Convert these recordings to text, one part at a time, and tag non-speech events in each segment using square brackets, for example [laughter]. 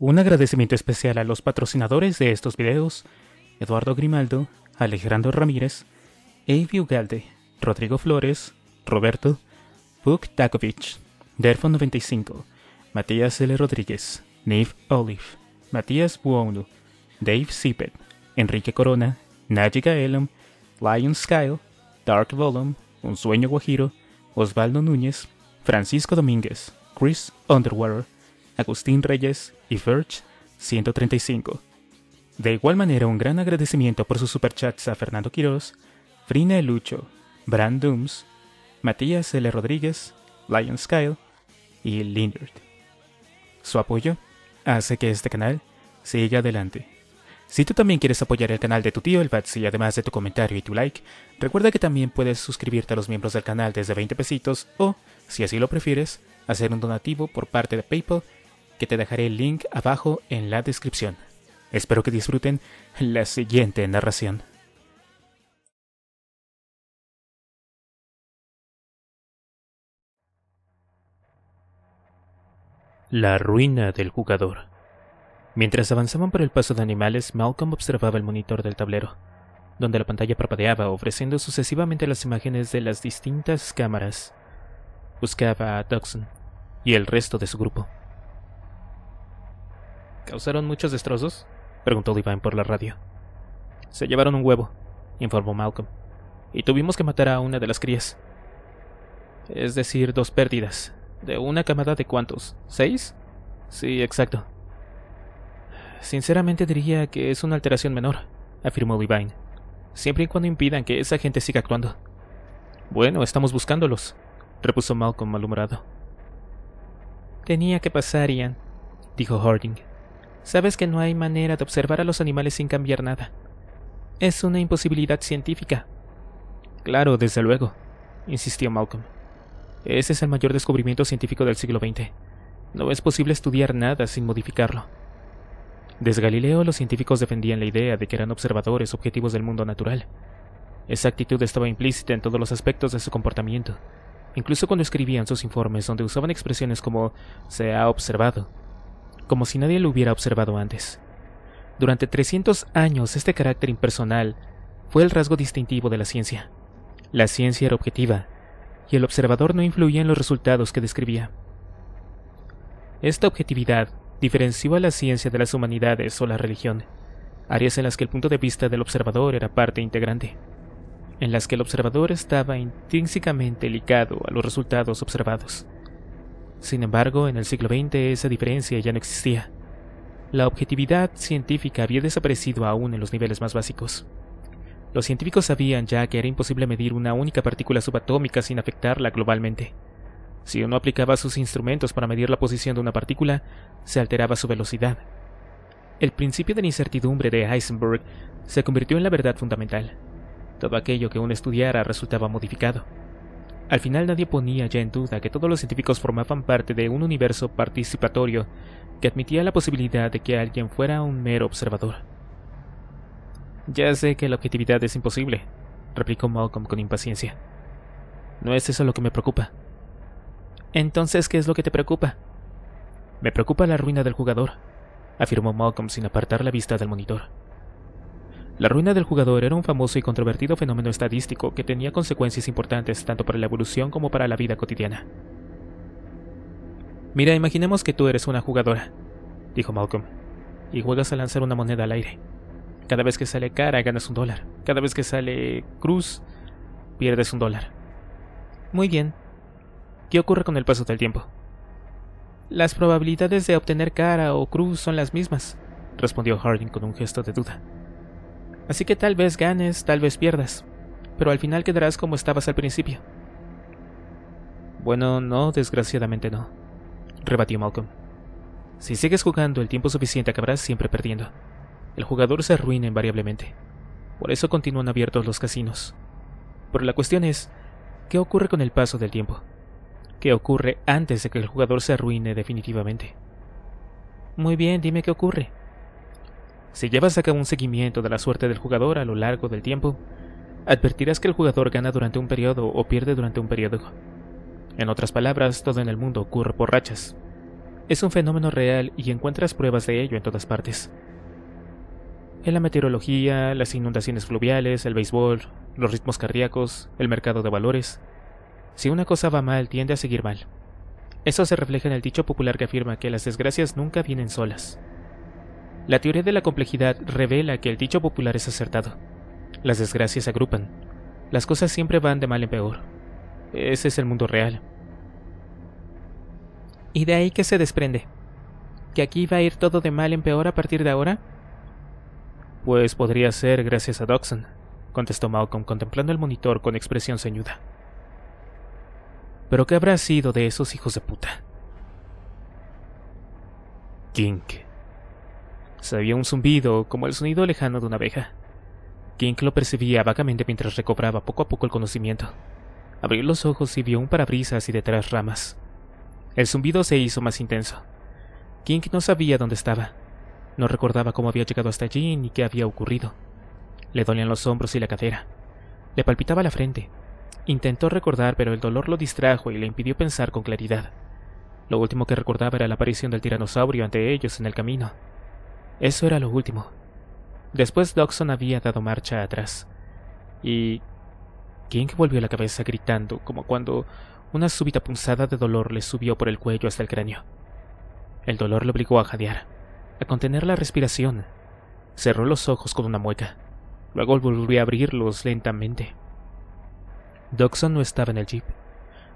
Un agradecimiento especial a los patrocinadores de estos videos, Eduardo Grimaldo, Alejandro Ramírez, Avi Ugalde, Rodrigo Flores, Roberto, Puk Takovic, Derfo95, Matías L. Rodríguez, Neve Olive, Matías Buono, Dave Sipet, Enrique Corona, Najiga Elam, Lion Skyle, Dark Volum, Un Sueño Guajiro, Osvaldo Núñez, Francisco Domínguez, Chris Underwater, Agustín Reyes y Verge 135. De igual manera, un gran agradecimiento por sus superchats a Fernando Quiroz, Frina Lucho, Brand Dooms, Matías L. Rodríguez, Lion Skyle y Lindert. Su apoyo hace que este canal siga adelante. Si tú también quieres apoyar el canal de tu tío El Batsy, además de tu comentario y tu like, recuerda que también puedes suscribirte a los miembros del canal desde 20 pesitos o, si así lo prefieres, hacer un donativo por parte de PayPal que te dejaré el link abajo en la descripción. Espero que disfruten la siguiente narración. La ruina del jugador. Mientras avanzaban por el paso de animales, Malcolm observaba el monitor del tablero, donde la pantalla parpadeaba ofreciendo sucesivamente las imágenes de las distintas cámaras. Buscaba a Duxon y el resto de su grupo. ¿Causaron muchos destrozos? preguntó Divine por la radio. Se llevaron un huevo, informó Malcolm, y tuvimos que matar a una de las crías. Es decir, dos pérdidas. ¿De una camada de cuántos? ¿Seis? Sí, exacto. Sinceramente diría que es una alteración menor, afirmó Divine, siempre y cuando impidan que esa gente siga actuando. Bueno, estamos buscándolos, repuso Malcolm malhumorado. Tenía que pasar, Ian, dijo Harding. Sabes que no hay manera de observar a los animales sin cambiar nada. Es una imposibilidad científica. Claro, desde luego, insistió Malcolm. Ese es el mayor descubrimiento científico del siglo XX. No es posible estudiar nada sin modificarlo. Desde Galileo los científicos defendían la idea de que eran observadores objetivos del mundo natural. Esa actitud estaba implícita en todos los aspectos de su comportamiento, incluso cuando escribían sus informes donde usaban expresiones como se ha observado como si nadie lo hubiera observado antes. Durante 300 años este carácter impersonal fue el rasgo distintivo de la ciencia. La ciencia era objetiva, y el observador no influía en los resultados que describía. Esta objetividad diferenció a la ciencia de las humanidades o la religión, áreas en las que el punto de vista del observador era parte integrante, en las que el observador estaba intrínsecamente ligado a los resultados observados. Sin embargo, en el siglo XX esa diferencia ya no existía. La objetividad científica había desaparecido aún en los niveles más básicos. Los científicos sabían ya que era imposible medir una única partícula subatómica sin afectarla globalmente. Si uno aplicaba sus instrumentos para medir la posición de una partícula, se alteraba su velocidad. El principio de la incertidumbre de Heisenberg se convirtió en la verdad fundamental. Todo aquello que uno estudiara resultaba modificado. Al final nadie ponía ya en duda que todos los científicos formaban parte de un universo participatorio que admitía la posibilidad de que alguien fuera un mero observador. Ya sé que la objetividad es imposible, replicó Malcolm con impaciencia. No es eso lo que me preocupa. Entonces, ¿qué es lo que te preocupa? Me preocupa la ruina del jugador, afirmó Malcolm sin apartar la vista del monitor. La ruina del jugador era un famoso y controvertido fenómeno estadístico que tenía consecuencias importantes tanto para la evolución como para la vida cotidiana. Mira, imaginemos que tú eres una jugadora, dijo Malcolm, y juegas a lanzar una moneda al aire. Cada vez que sale cara ganas un dólar, cada vez que sale cruz pierdes un dólar. Muy bien. ¿Qué ocurre con el paso del tiempo? Las probabilidades de obtener cara o cruz son las mismas, respondió Harding con un gesto de duda. Así que tal vez ganes, tal vez pierdas, pero al final quedarás como estabas al principio. Bueno, no, desgraciadamente no, rebatió Malcolm. Si sigues jugando el tiempo suficiente acabarás siempre perdiendo. El jugador se arruina invariablemente. Por eso continúan abiertos los casinos. Pero la cuestión es, ¿qué ocurre con el paso del tiempo? ¿Qué ocurre antes de que el jugador se arruine definitivamente? Muy bien, dime qué ocurre, si llevas a cabo un seguimiento de la suerte del jugador a lo largo del tiempo, advertirás que el jugador gana durante un periodo o pierde durante un periodo. En otras palabras, todo en el mundo ocurre por rachas. Es un fenómeno real y encuentras pruebas de ello en todas partes. En la meteorología, las inundaciones fluviales, el béisbol, los ritmos cardíacos, el mercado de valores. Si una cosa va mal, tiende a seguir mal. Eso se refleja en el dicho popular que afirma que las desgracias nunca vienen solas. La teoría de la complejidad revela que el dicho popular es acertado. Las desgracias se agrupan. Las cosas siempre van de mal en peor. Ese es el mundo real. ¿Y de ahí que se desprende? ¿Que aquí va a ir todo de mal en peor a partir de ahora? Pues podría ser gracias a Doxon, contestó Malcolm contemplando el monitor con expresión ceñuda. ¿Pero qué habrá sido de esos hijos de puta? Kink. Se había un zumbido, como el sonido lejano de una abeja. Kink lo percibía vagamente mientras recobraba poco a poco el conocimiento. Abrió los ojos y vio un parabrisas y detrás ramas. El zumbido se hizo más intenso. Kink no sabía dónde estaba. No recordaba cómo había llegado hasta allí ni qué había ocurrido. Le dolían los hombros y la cadera. Le palpitaba la frente. Intentó recordar, pero el dolor lo distrajo y le impidió pensar con claridad. Lo último que recordaba era la aparición del tiranosaurio ante ellos en el camino. Eso era lo último. Después Dodson había dado marcha atrás. Y... King volvió la cabeza gritando, como cuando una súbita punzada de dolor le subió por el cuello hasta el cráneo. El dolor le obligó a jadear, a contener la respiración. Cerró los ojos con una mueca. Luego volvió a abrirlos lentamente. Dodson no estaba en el jeep.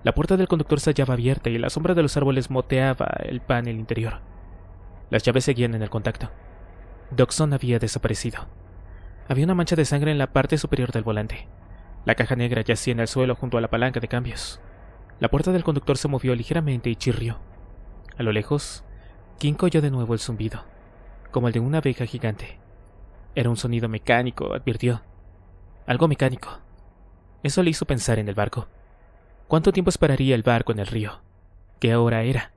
La puerta del conductor se hallaba abierta y la sombra de los árboles moteaba el panel interior. Las llaves seguían en el contacto. Doxon había desaparecido. Había una mancha de sangre en la parte superior del volante. La caja negra yacía en el suelo junto a la palanca de cambios. La puerta del conductor se movió ligeramente y chirrió. A lo lejos, King oyó de nuevo el zumbido, como el de una abeja gigante. Era un sonido mecánico, advirtió. Algo mecánico. Eso le hizo pensar en el barco. ¿Cuánto tiempo esperaría el barco en el río? ¿Qué hora era?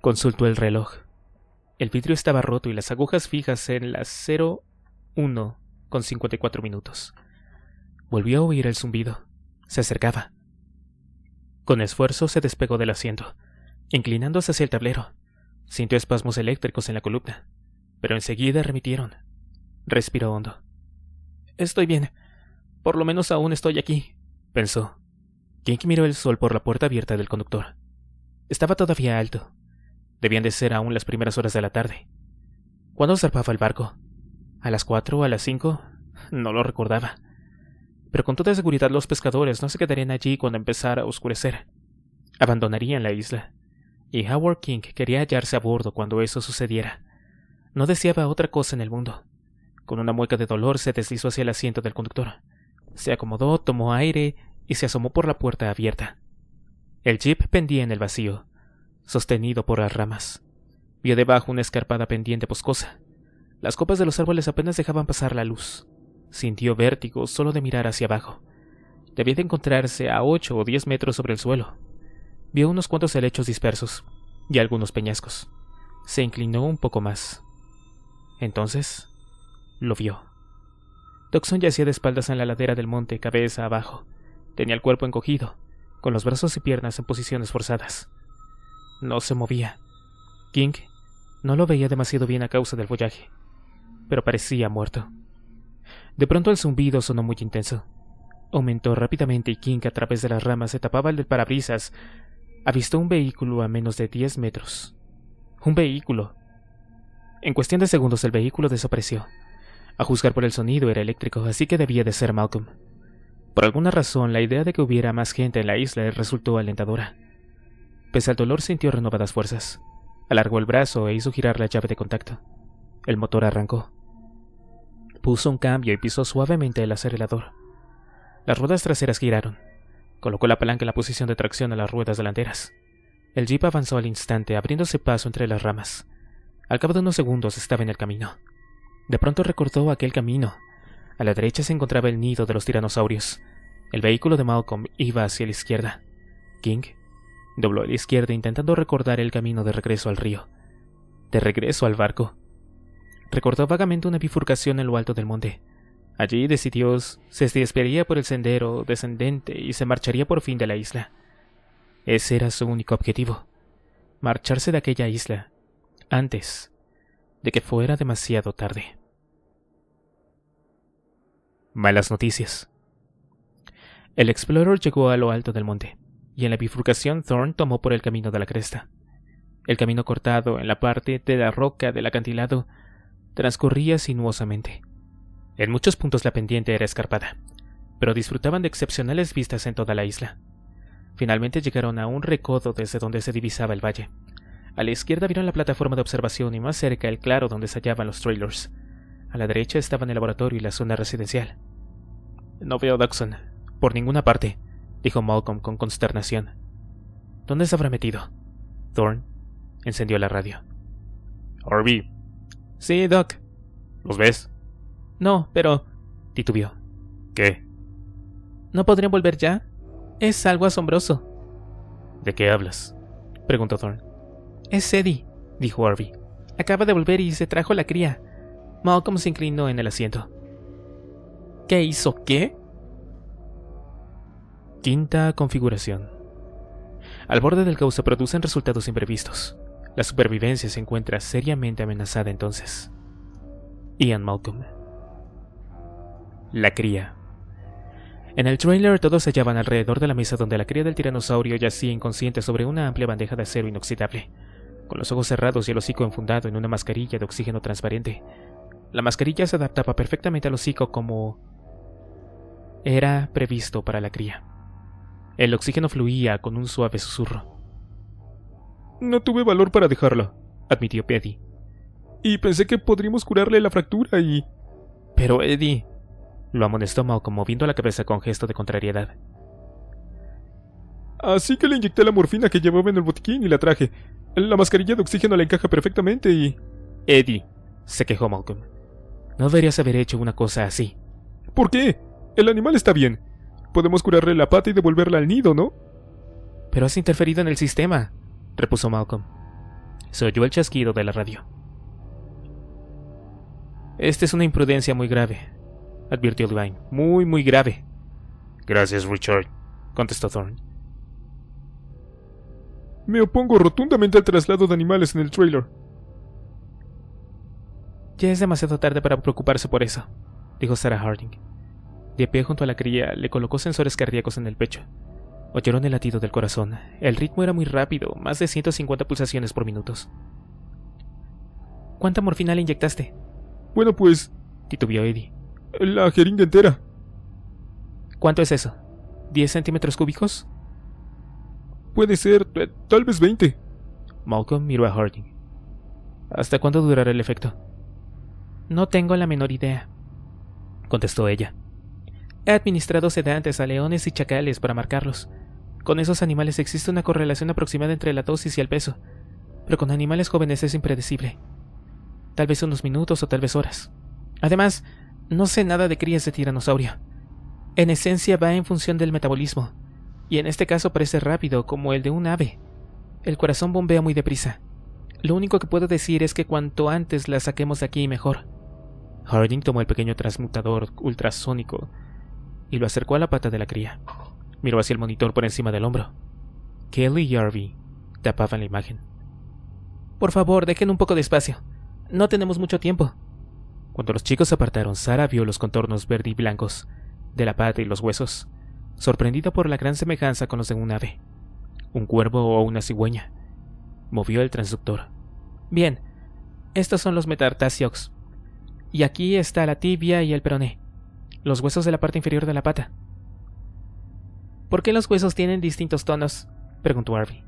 Consultó el reloj. El vidrio estaba roto y las agujas fijas en las 01 con 54 minutos. Volvió a oír el zumbido. Se acercaba. Con esfuerzo se despegó del asiento, inclinándose hacia el tablero. Sintió espasmos eléctricos en la columna, pero enseguida remitieron. Respiró hondo. Estoy bien. Por lo menos aún estoy aquí, pensó. quien miró el sol por la puerta abierta del conductor. Estaba todavía alto, Debían de ser aún las primeras horas de la tarde. ¿Cuándo zarpaba el barco? ¿A las cuatro a las cinco? No lo recordaba. Pero con toda seguridad los pescadores no se quedarían allí cuando empezara a oscurecer. Abandonarían la isla. Y Howard King quería hallarse a bordo cuando eso sucediera. No deseaba otra cosa en el mundo. Con una mueca de dolor se deslizó hacia el asiento del conductor. Se acomodó, tomó aire y se asomó por la puerta abierta. El jeep pendía en el vacío, sostenido por las ramas. Vio debajo una escarpada pendiente boscosa. Las copas de los árboles apenas dejaban pasar la luz. Sintió vértigo solo de mirar hacia abajo. Debía de encontrarse a ocho o diez metros sobre el suelo. Vio unos cuantos helechos dispersos y algunos peñascos. Se inclinó un poco más. Entonces, lo vio. Doxon yacía de espaldas en la ladera del monte, cabeza abajo. Tenía el cuerpo encogido, con los brazos y piernas en posiciones forzadas. No se movía. King no lo veía demasiado bien a causa del follaje, pero parecía muerto. De pronto el zumbido sonó muy intenso. Aumentó rápidamente y King a través de las ramas se tapaba el parabrisas. Avistó un vehículo a menos de 10 metros. Un vehículo. En cuestión de segundos el vehículo desapareció. A juzgar por el sonido era eléctrico, así que debía de ser Malcolm. Por alguna razón, la idea de que hubiera más gente en la isla resultó alentadora. Pese al dolor sintió renovadas fuerzas. Alargó el brazo e hizo girar la llave de contacto. El motor arrancó. Puso un cambio y pisó suavemente el acelerador. Las ruedas traseras giraron. Colocó la palanca en la posición de tracción a las ruedas delanteras. El jeep avanzó al instante, abriéndose paso entre las ramas. Al cabo de unos segundos estaba en el camino. De pronto recordó aquel camino. A la derecha se encontraba el nido de los tiranosaurios. El vehículo de Malcolm iba hacia la izquierda. King Dobló a la izquierda intentando recordar el camino de regreso al río. De regreso al barco. Recordó vagamente una bifurcación en lo alto del monte. Allí decidió se desviaría por el sendero descendente y se marcharía por fin de la isla. Ese era su único objetivo. Marcharse de aquella isla. Antes de que fuera demasiado tarde. Malas noticias. El explorador llegó a lo alto del monte y en la bifurcación Thorn tomó por el camino de la cresta. El camino cortado en la parte de la roca del acantilado transcurría sinuosamente. En muchos puntos la pendiente era escarpada, pero disfrutaban de excepcionales vistas en toda la isla. Finalmente llegaron a un recodo desde donde se divisaba el valle. A la izquierda vieron la plataforma de observación y más cerca el claro donde se hallaban los trailers. A la derecha estaban el laboratorio y la zona residencial. No veo Dawson, por ninguna parte, dijo Malcolm con consternación. ¿Dónde se habrá metido? thorn encendió la radio. ¡Arby! Sí, Doc. ¿Los ves? No, pero... titubió. ¿Qué? ¿No podrían volver ya? Es algo asombroso. ¿De qué hablas? preguntó Thorne. Es Eddie, dijo Arby Acaba de volver y se trajo la cría. Malcolm se inclinó en el asiento. ¿Qué hizo qué? Quinta configuración. Al borde del caos producen resultados imprevistos. La supervivencia se encuentra seriamente amenazada entonces. Ian Malcolm. La cría. En el trailer todos se hallaban alrededor de la mesa donde la cría del tiranosaurio yacía inconsciente sobre una amplia bandeja de acero inoxidable, con los ojos cerrados y el hocico enfundado en una mascarilla de oxígeno transparente. La mascarilla se adaptaba perfectamente al hocico como era previsto para la cría. El oxígeno fluía con un suave susurro. No tuve valor para dejarla, admitió Peddy. Y pensé que podríamos curarle la fractura y... Pero Eddie... Lo amonestó Malcolm moviendo la cabeza con gesto de contrariedad. Así que le inyecté la morfina que llevaba en el botiquín y la traje. La mascarilla de oxígeno le encaja perfectamente y... Eddie, se quejó Malcolm. No deberías haber hecho una cosa así. ¿Por qué? El animal está bien. Podemos curarle la pata y devolverla al nido, ¿no? Pero has interferido en el sistema, repuso Malcolm. Se oyó el chasquido de la radio. Esta es una imprudencia muy grave, advirtió Devine. Muy, muy grave. Gracias, Richard, contestó Thorne. Me opongo rotundamente al traslado de animales en el trailer. Ya es demasiado tarde para preocuparse por eso, dijo Sarah Harding. De pie junto a la cría, le colocó sensores cardíacos en el pecho. Oyeron el latido del corazón. El ritmo era muy rápido, más de 150 pulsaciones por minutos. ¿Cuánta morfina le inyectaste? Bueno, pues... titubió Eddie. La jeringa entera. ¿Cuánto es eso? ¿10 centímetros cúbicos? Puede ser, eh, tal vez 20. Malcolm miró a Harding. ¿Hasta cuándo durará el efecto? No tengo la menor idea, contestó ella. He administrado sedantes a leones y chacales para marcarlos. Con esos animales existe una correlación aproximada entre la dosis y el peso, pero con animales jóvenes es impredecible. Tal vez unos minutos o tal vez horas. Además, no sé nada de crías de tiranosaurio. En esencia va en función del metabolismo, y en este caso parece rápido, como el de un ave. El corazón bombea muy deprisa. Lo único que puedo decir es que cuanto antes la saquemos de aquí mejor. Harding tomó el pequeño transmutador ultrasónico y lo acercó a la pata de la cría. Miró hacia el monitor por encima del hombro. Kelly y Harvey tapaban la imagen. Por favor, dejen un poco de espacio. No tenemos mucho tiempo. Cuando los chicos se apartaron, Sara vio los contornos verde y blancos de la pata y los huesos, sorprendida por la gran semejanza con los de un ave, un cuervo o una cigüeña. Movió el transductor. Bien, estos son los metatarsiox. Y aquí está la tibia y el peroné los huesos de la parte inferior de la pata. ¿Por qué los huesos tienen distintos tonos? preguntó Harvey.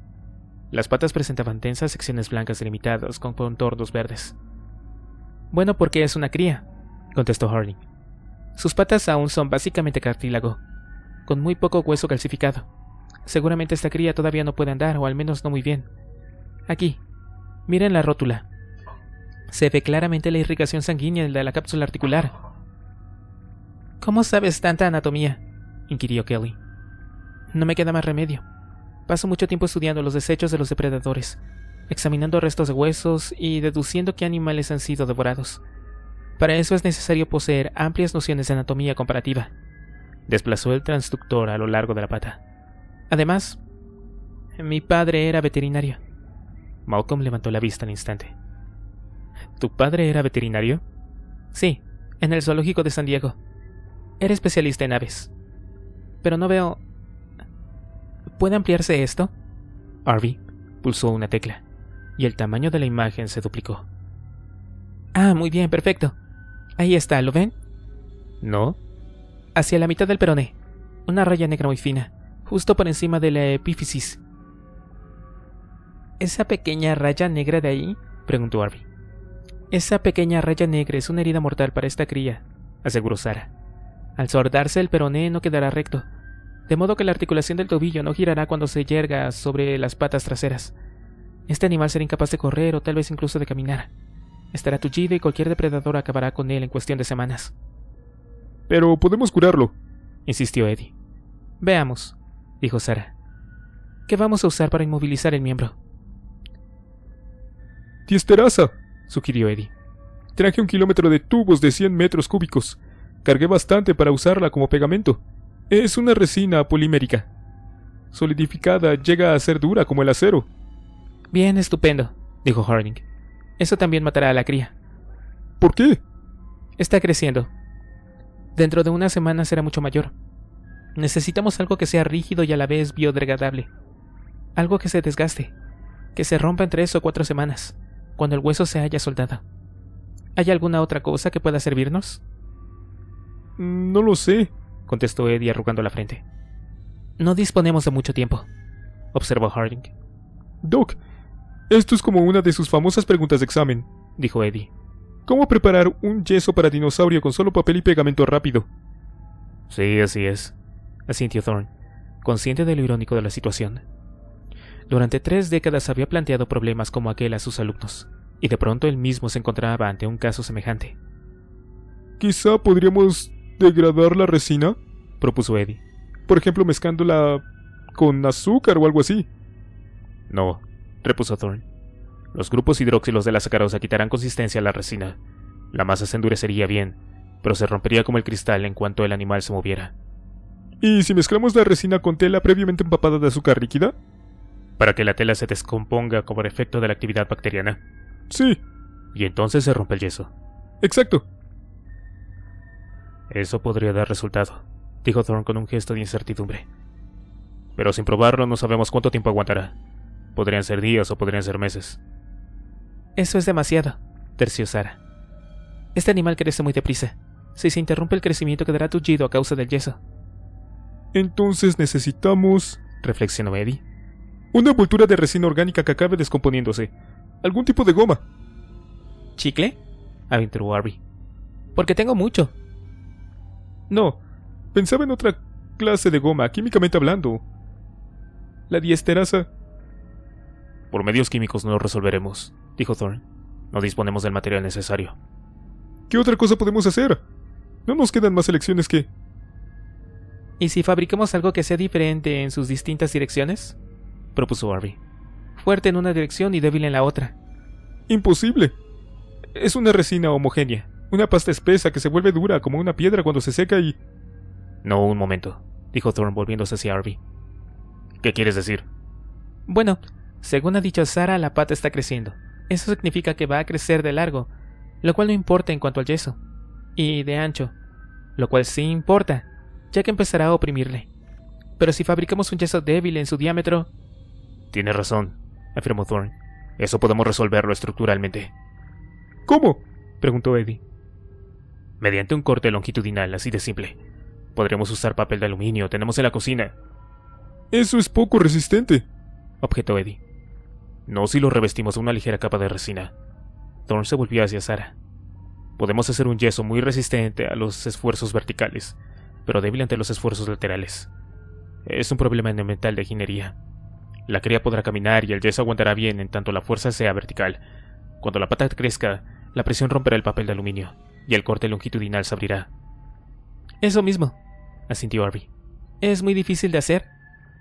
Las patas presentaban densas secciones blancas delimitadas con contornos verdes. Bueno, porque es una cría, contestó Harding. Sus patas aún son básicamente cartílago, con muy poco hueso calcificado. Seguramente esta cría todavía no puede andar, o al menos no muy bien. Aquí, miren la rótula. Se ve claramente la irrigación sanguínea de la cápsula articular. ¿Cómo sabes tanta anatomía? inquirió Kelly. No me queda más remedio. Paso mucho tiempo estudiando los desechos de los depredadores, examinando restos de huesos y deduciendo qué animales han sido devorados. Para eso es necesario poseer amplias nociones de anatomía comparativa. Desplazó el transductor a lo largo de la pata. Además, mi padre era veterinario. Malcolm levantó la vista al instante. ¿Tu padre era veterinario? Sí, en el zoológico de San Diego. Era especialista en aves. Pero no veo... ¿Puede ampliarse esto? —Arby pulsó una tecla y el tamaño de la imagen se duplicó. Ah, muy bien, perfecto. Ahí está, ¿lo ven? No. Hacia la mitad del peroné. Una raya negra muy fina, justo por encima de la epífisis. ¿Esa pequeña raya negra de ahí? preguntó Arby. Esa pequeña raya negra es una herida mortal para esta cría, aseguró Sara. Al sordarse el peroné no quedará recto, de modo que la articulación del tobillo no girará cuando se yerga sobre las patas traseras. Este animal será incapaz de correr o tal vez incluso de caminar. Estará tullido y cualquier depredador acabará con él en cuestión de semanas. Pero podemos curarlo, insistió Eddie. Veamos, dijo Sara. ¿Qué vamos a usar para inmovilizar el miembro? Tiesteraza, sugirió Eddie. Traje un kilómetro de tubos de 100 metros cúbicos. Cargué bastante para usarla como pegamento. Es una resina polimérica. Solidificada llega a ser dura como el acero. Bien, estupendo, dijo Harding. Eso también matará a la cría. ¿Por qué? Está creciendo. Dentro de una semana será mucho mayor. Necesitamos algo que sea rígido y a la vez biodegradable. Algo que se desgaste, que se rompa en tres o cuatro semanas, cuando el hueso se haya soldado. ¿Hay alguna otra cosa que pueda servirnos? No lo sé, contestó Eddie arrugando la frente. No disponemos de mucho tiempo, observó Harding. Doc, esto es como una de sus famosas preguntas de examen, dijo Eddie. ¿Cómo preparar un yeso para dinosaurio con solo papel y pegamento rápido? Sí, así es, asintió Thorne, consciente de lo irónico de la situación. Durante tres décadas había planteado problemas como aquel a sus alumnos, y de pronto él mismo se encontraba ante un caso semejante. Quizá podríamos ¿Degradar la resina? propuso Eddie. Por ejemplo, mezclándola con azúcar o algo así. No, repuso Thorne. Los grupos hidróxilos de la sacarosa quitarán consistencia a la resina. La masa se endurecería bien, pero se rompería como el cristal en cuanto el animal se moviera. ¿Y si mezclamos la resina con tela previamente empapada de azúcar líquida? Para que la tela se descomponga como efecto de la actividad bacteriana. Sí. Y entonces se rompe el yeso. Exacto. Eso podría dar resultado, dijo Thorne con un gesto de incertidumbre. Pero sin probarlo no sabemos cuánto tiempo aguantará. Podrían ser días o podrían ser meses. Eso es demasiado, terció Sara. Este animal crece muy deprisa. Si se interrumpe el crecimiento quedará tullido a causa del yeso. Entonces necesitamos, reflexionó Eddie, una envoltura de resina orgánica que acabe descomponiéndose. Algún tipo de goma. ¿Chicle? aventuró Harvey. Porque tengo mucho, no, pensaba en otra clase de goma, químicamente hablando. La diesterasa. Por medios químicos no lo resolveremos, dijo Thorne. No disponemos del material necesario. ¿Qué otra cosa podemos hacer? No nos quedan más elecciones que... ¿Y si fabricamos algo que sea diferente en sus distintas direcciones? propuso Harvey. Fuerte en una dirección y débil en la otra. Imposible. Es una resina homogénea. Una pasta espesa que se vuelve dura como una piedra cuando se seca y... No, un momento, dijo Thorne volviéndose hacia Arby. ¿Qué quieres decir? Bueno, según ha dicho Sara, la pata está creciendo. Eso significa que va a crecer de largo, lo cual no importa en cuanto al yeso. Y de ancho, lo cual sí importa, ya que empezará a oprimirle. Pero si fabricamos un yeso débil en su diámetro... tiene razón, afirmó Thorne. Eso podemos resolverlo estructuralmente. ¿Cómo? preguntó Eddie mediante un corte longitudinal así de simple. Podremos usar papel de aluminio, tenemos en la cocina. Eso es poco resistente, objetó Eddie. No si lo revestimos de una ligera capa de resina. Thorne se volvió hacia Sara. Podemos hacer un yeso muy resistente a los esfuerzos verticales, pero débil ante los esfuerzos laterales. Es un problema elemental de ingeniería. La cría podrá caminar y el yeso aguantará bien en tanto la fuerza sea vertical. Cuando la pata crezca, la presión romperá el papel de aluminio y el corte longitudinal se abrirá. Eso mismo, asintió Arby. ¿Es muy difícil de hacer?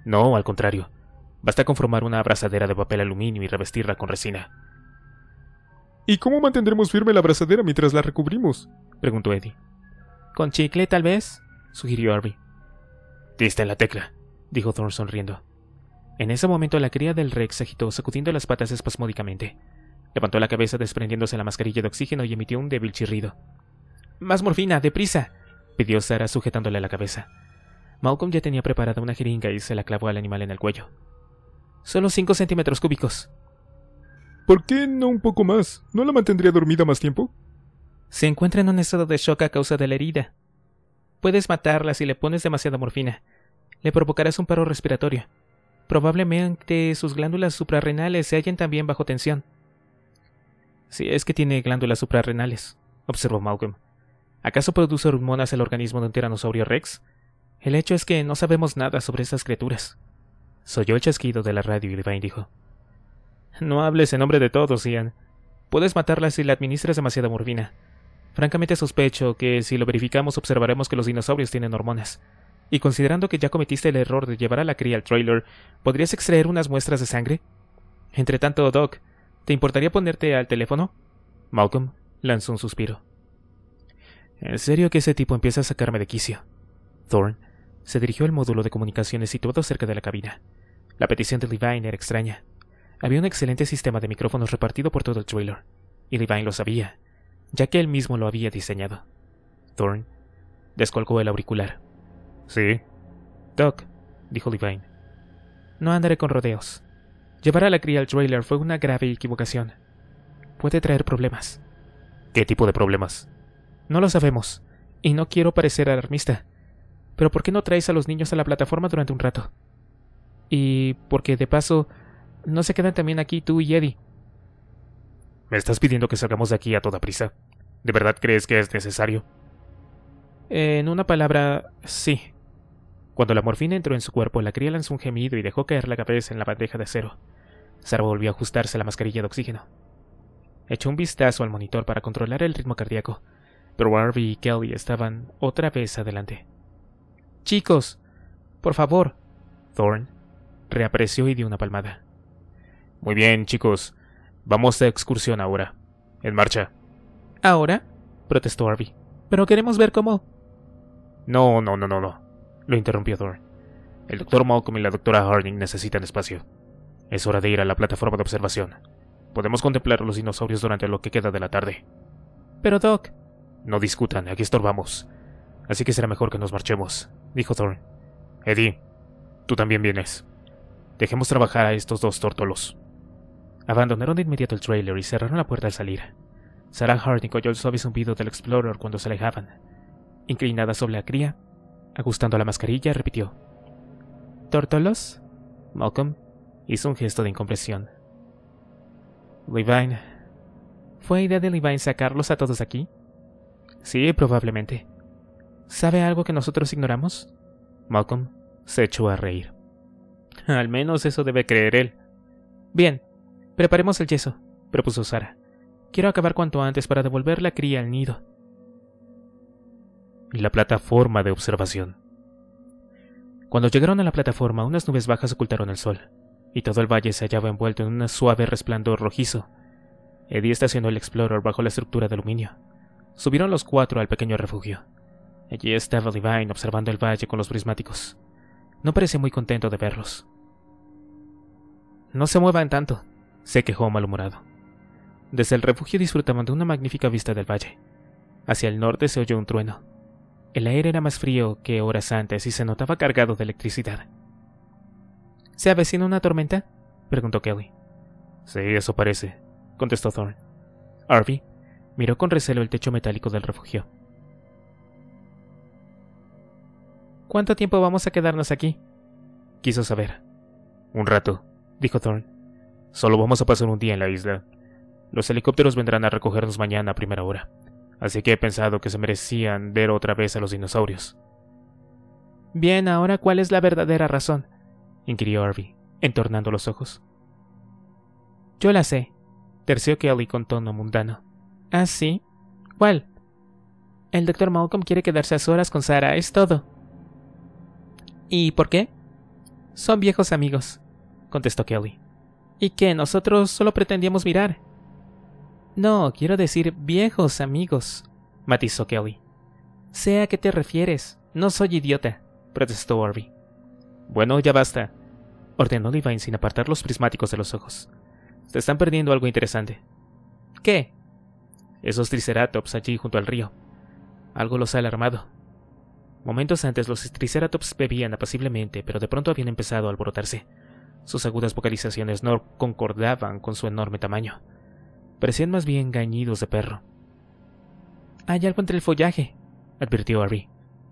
No, al contrario. Basta con formar una abrazadera de papel aluminio y revestirla con resina. ¿Y cómo mantendremos firme la abrazadera mientras la recubrimos? preguntó Eddie. ¿Con chicle, tal vez? sugirió Harvey. Diste en la tecla, dijo Thor sonriendo. En ese momento la cría del Rex se agitó sacudiendo las patas espasmódicamente. Levantó la cabeza desprendiéndose la mascarilla de oxígeno y emitió un débil chirrido. Más morfina, deprisa, pidió Sara sujetándole la cabeza. Malcolm ya tenía preparada una jeringa y se la clavó al animal en el cuello. Solo cinco centímetros cúbicos. ¿Por qué no un poco más? ¿No la mantendría dormida más tiempo? Se encuentra en un estado de shock a causa de la herida. Puedes matarla si le pones demasiada morfina. Le provocarás un paro respiratorio. Probablemente sus glándulas suprarrenales se hallen también bajo tensión. Si es que tiene glándulas suprarrenales, observó Malcolm. ¿Acaso produce hormonas el organismo de un tiranosaurio rex? El hecho es que no sabemos nada sobre estas criaturas. Soy el chasquido de la radio, y Levine dijo. No hables en nombre de todos, Ian. Puedes matarla si le administras demasiada morfina. Francamente sospecho que si lo verificamos observaremos que los dinosaurios tienen hormonas. Y considerando que ya cometiste el error de llevar a la cría al trailer, ¿podrías extraer unas muestras de sangre? Entre tanto, Doc, ¿Te importaría ponerte al teléfono? Malcolm lanzó un suspiro. En serio que ese tipo empieza a sacarme de quicio. Thorne se dirigió al módulo de comunicaciones situado cerca de la cabina. La petición de Levine era extraña. Había un excelente sistema de micrófonos repartido por todo el trailer, y Levine lo sabía, ya que él mismo lo había diseñado. Thorne descolgó el auricular. Sí. Doc, dijo Levine. No andaré con rodeos. Llevar a la cría al trailer fue una grave equivocación. Puede traer problemas. ¿Qué tipo de problemas? No lo sabemos, y no quiero parecer alarmista. Pero ¿por qué no traes a los niños a la plataforma durante un rato? Y porque de paso, no se quedan también aquí tú y Eddie. ¿Me estás pidiendo que salgamos de aquí a toda prisa? ¿De verdad crees que es necesario? En una palabra, sí. Cuando la morfina entró en su cuerpo, la cría lanzó un gemido y dejó caer la cabeza en la bandeja de acero. Sara volvió a ajustarse la mascarilla de oxígeno. Echó un vistazo al monitor para controlar el ritmo cardíaco, pero Harvey y Kelly estaban otra vez adelante. Chicos, por favor. Thorne reapareció y dio una palmada. Muy bien, chicos. Vamos de excursión ahora. En marcha. ¿Ahora? protestó Harvey. Pero queremos ver cómo. No, no, no, no, no. Lo interrumpió Thorne. El doctor Malcolm y la doctora Harding necesitan espacio. Es hora de ir a la plataforma de observación. Podemos contemplar a los dinosaurios durante lo que queda de la tarde. Pero Doc... No discutan, aquí estorbamos. Así que será mejor que nos marchemos, dijo Thorn. Eddie, tú también vienes. Dejemos trabajar a estos dos tórtolos. Abandonaron de inmediato el trailer y cerraron la puerta al salir. Sarah Harding oyó el suave zumbido del Explorer cuando se alejaban. Inclinada sobre la cría, ajustando la mascarilla, repitió: ¿Tórtolos? Malcolm, hizo un gesto de incompresión. Levine. ¿Fue idea de Levine sacarlos a todos aquí? Sí, probablemente. ¿Sabe algo que nosotros ignoramos? Malcolm se echó a reír. [laughs] Al menos eso debe creer él. Bien, preparemos el yeso, propuso Sara. Quiero acabar cuanto antes para devolver la cría al nido. Y La plataforma de observación. Cuando llegaron a la plataforma, unas nubes bajas ocultaron el sol y todo el valle se hallaba envuelto en un suave resplandor rojizo. Eddie estacionó el Explorer bajo la estructura de aluminio. Subieron los cuatro al pequeño refugio. Allí estaba Divine observando el valle con los prismáticos. No parecía muy contento de verlos. No se muevan tanto, se quejó malhumorado. Desde el refugio disfrutaban de una magnífica vista del valle. Hacia el norte se oyó un trueno. El aire era más frío que horas antes y se notaba cargado de electricidad. ¿Se avecina una tormenta? preguntó Kelly. Sí, eso parece, contestó Thorne. Harvey miró con recelo el techo metálico del refugio. ¿Cuánto tiempo vamos a quedarnos aquí? Quiso saber. Un rato, dijo Thorne. Solo vamos a pasar un día en la isla. Los helicópteros vendrán a recogernos mañana a primera hora, así que he pensado que se merecían ver otra vez a los dinosaurios. Bien, ahora cuál es la verdadera razón, inquirió Orby, entornando los ojos. Yo la sé, terció Kelly con tono mundano. ¿Ah, sí? ¿Cuál? El doctor Malcolm quiere quedarse a horas con Sara, es todo. ¿Y por qué? Son viejos amigos, contestó Kelly. ¿Y que nosotros solo pretendíamos mirar? No, quiero decir viejos amigos, matizó Kelly. Sea a qué te refieres, no soy idiota, protestó Orby. Bueno, ya basta, ordenó Divine sin apartar los prismáticos de los ojos. Se están perdiendo algo interesante. ¿Qué? Esos triceratops allí junto al río. Algo los ha alarmado. Momentos antes los triceratops bebían apaciblemente, pero de pronto habían empezado a alborotarse. Sus agudas vocalizaciones no concordaban con su enorme tamaño. Parecían más bien gañidos de perro. Hay algo entre el follaje, advirtió Harry.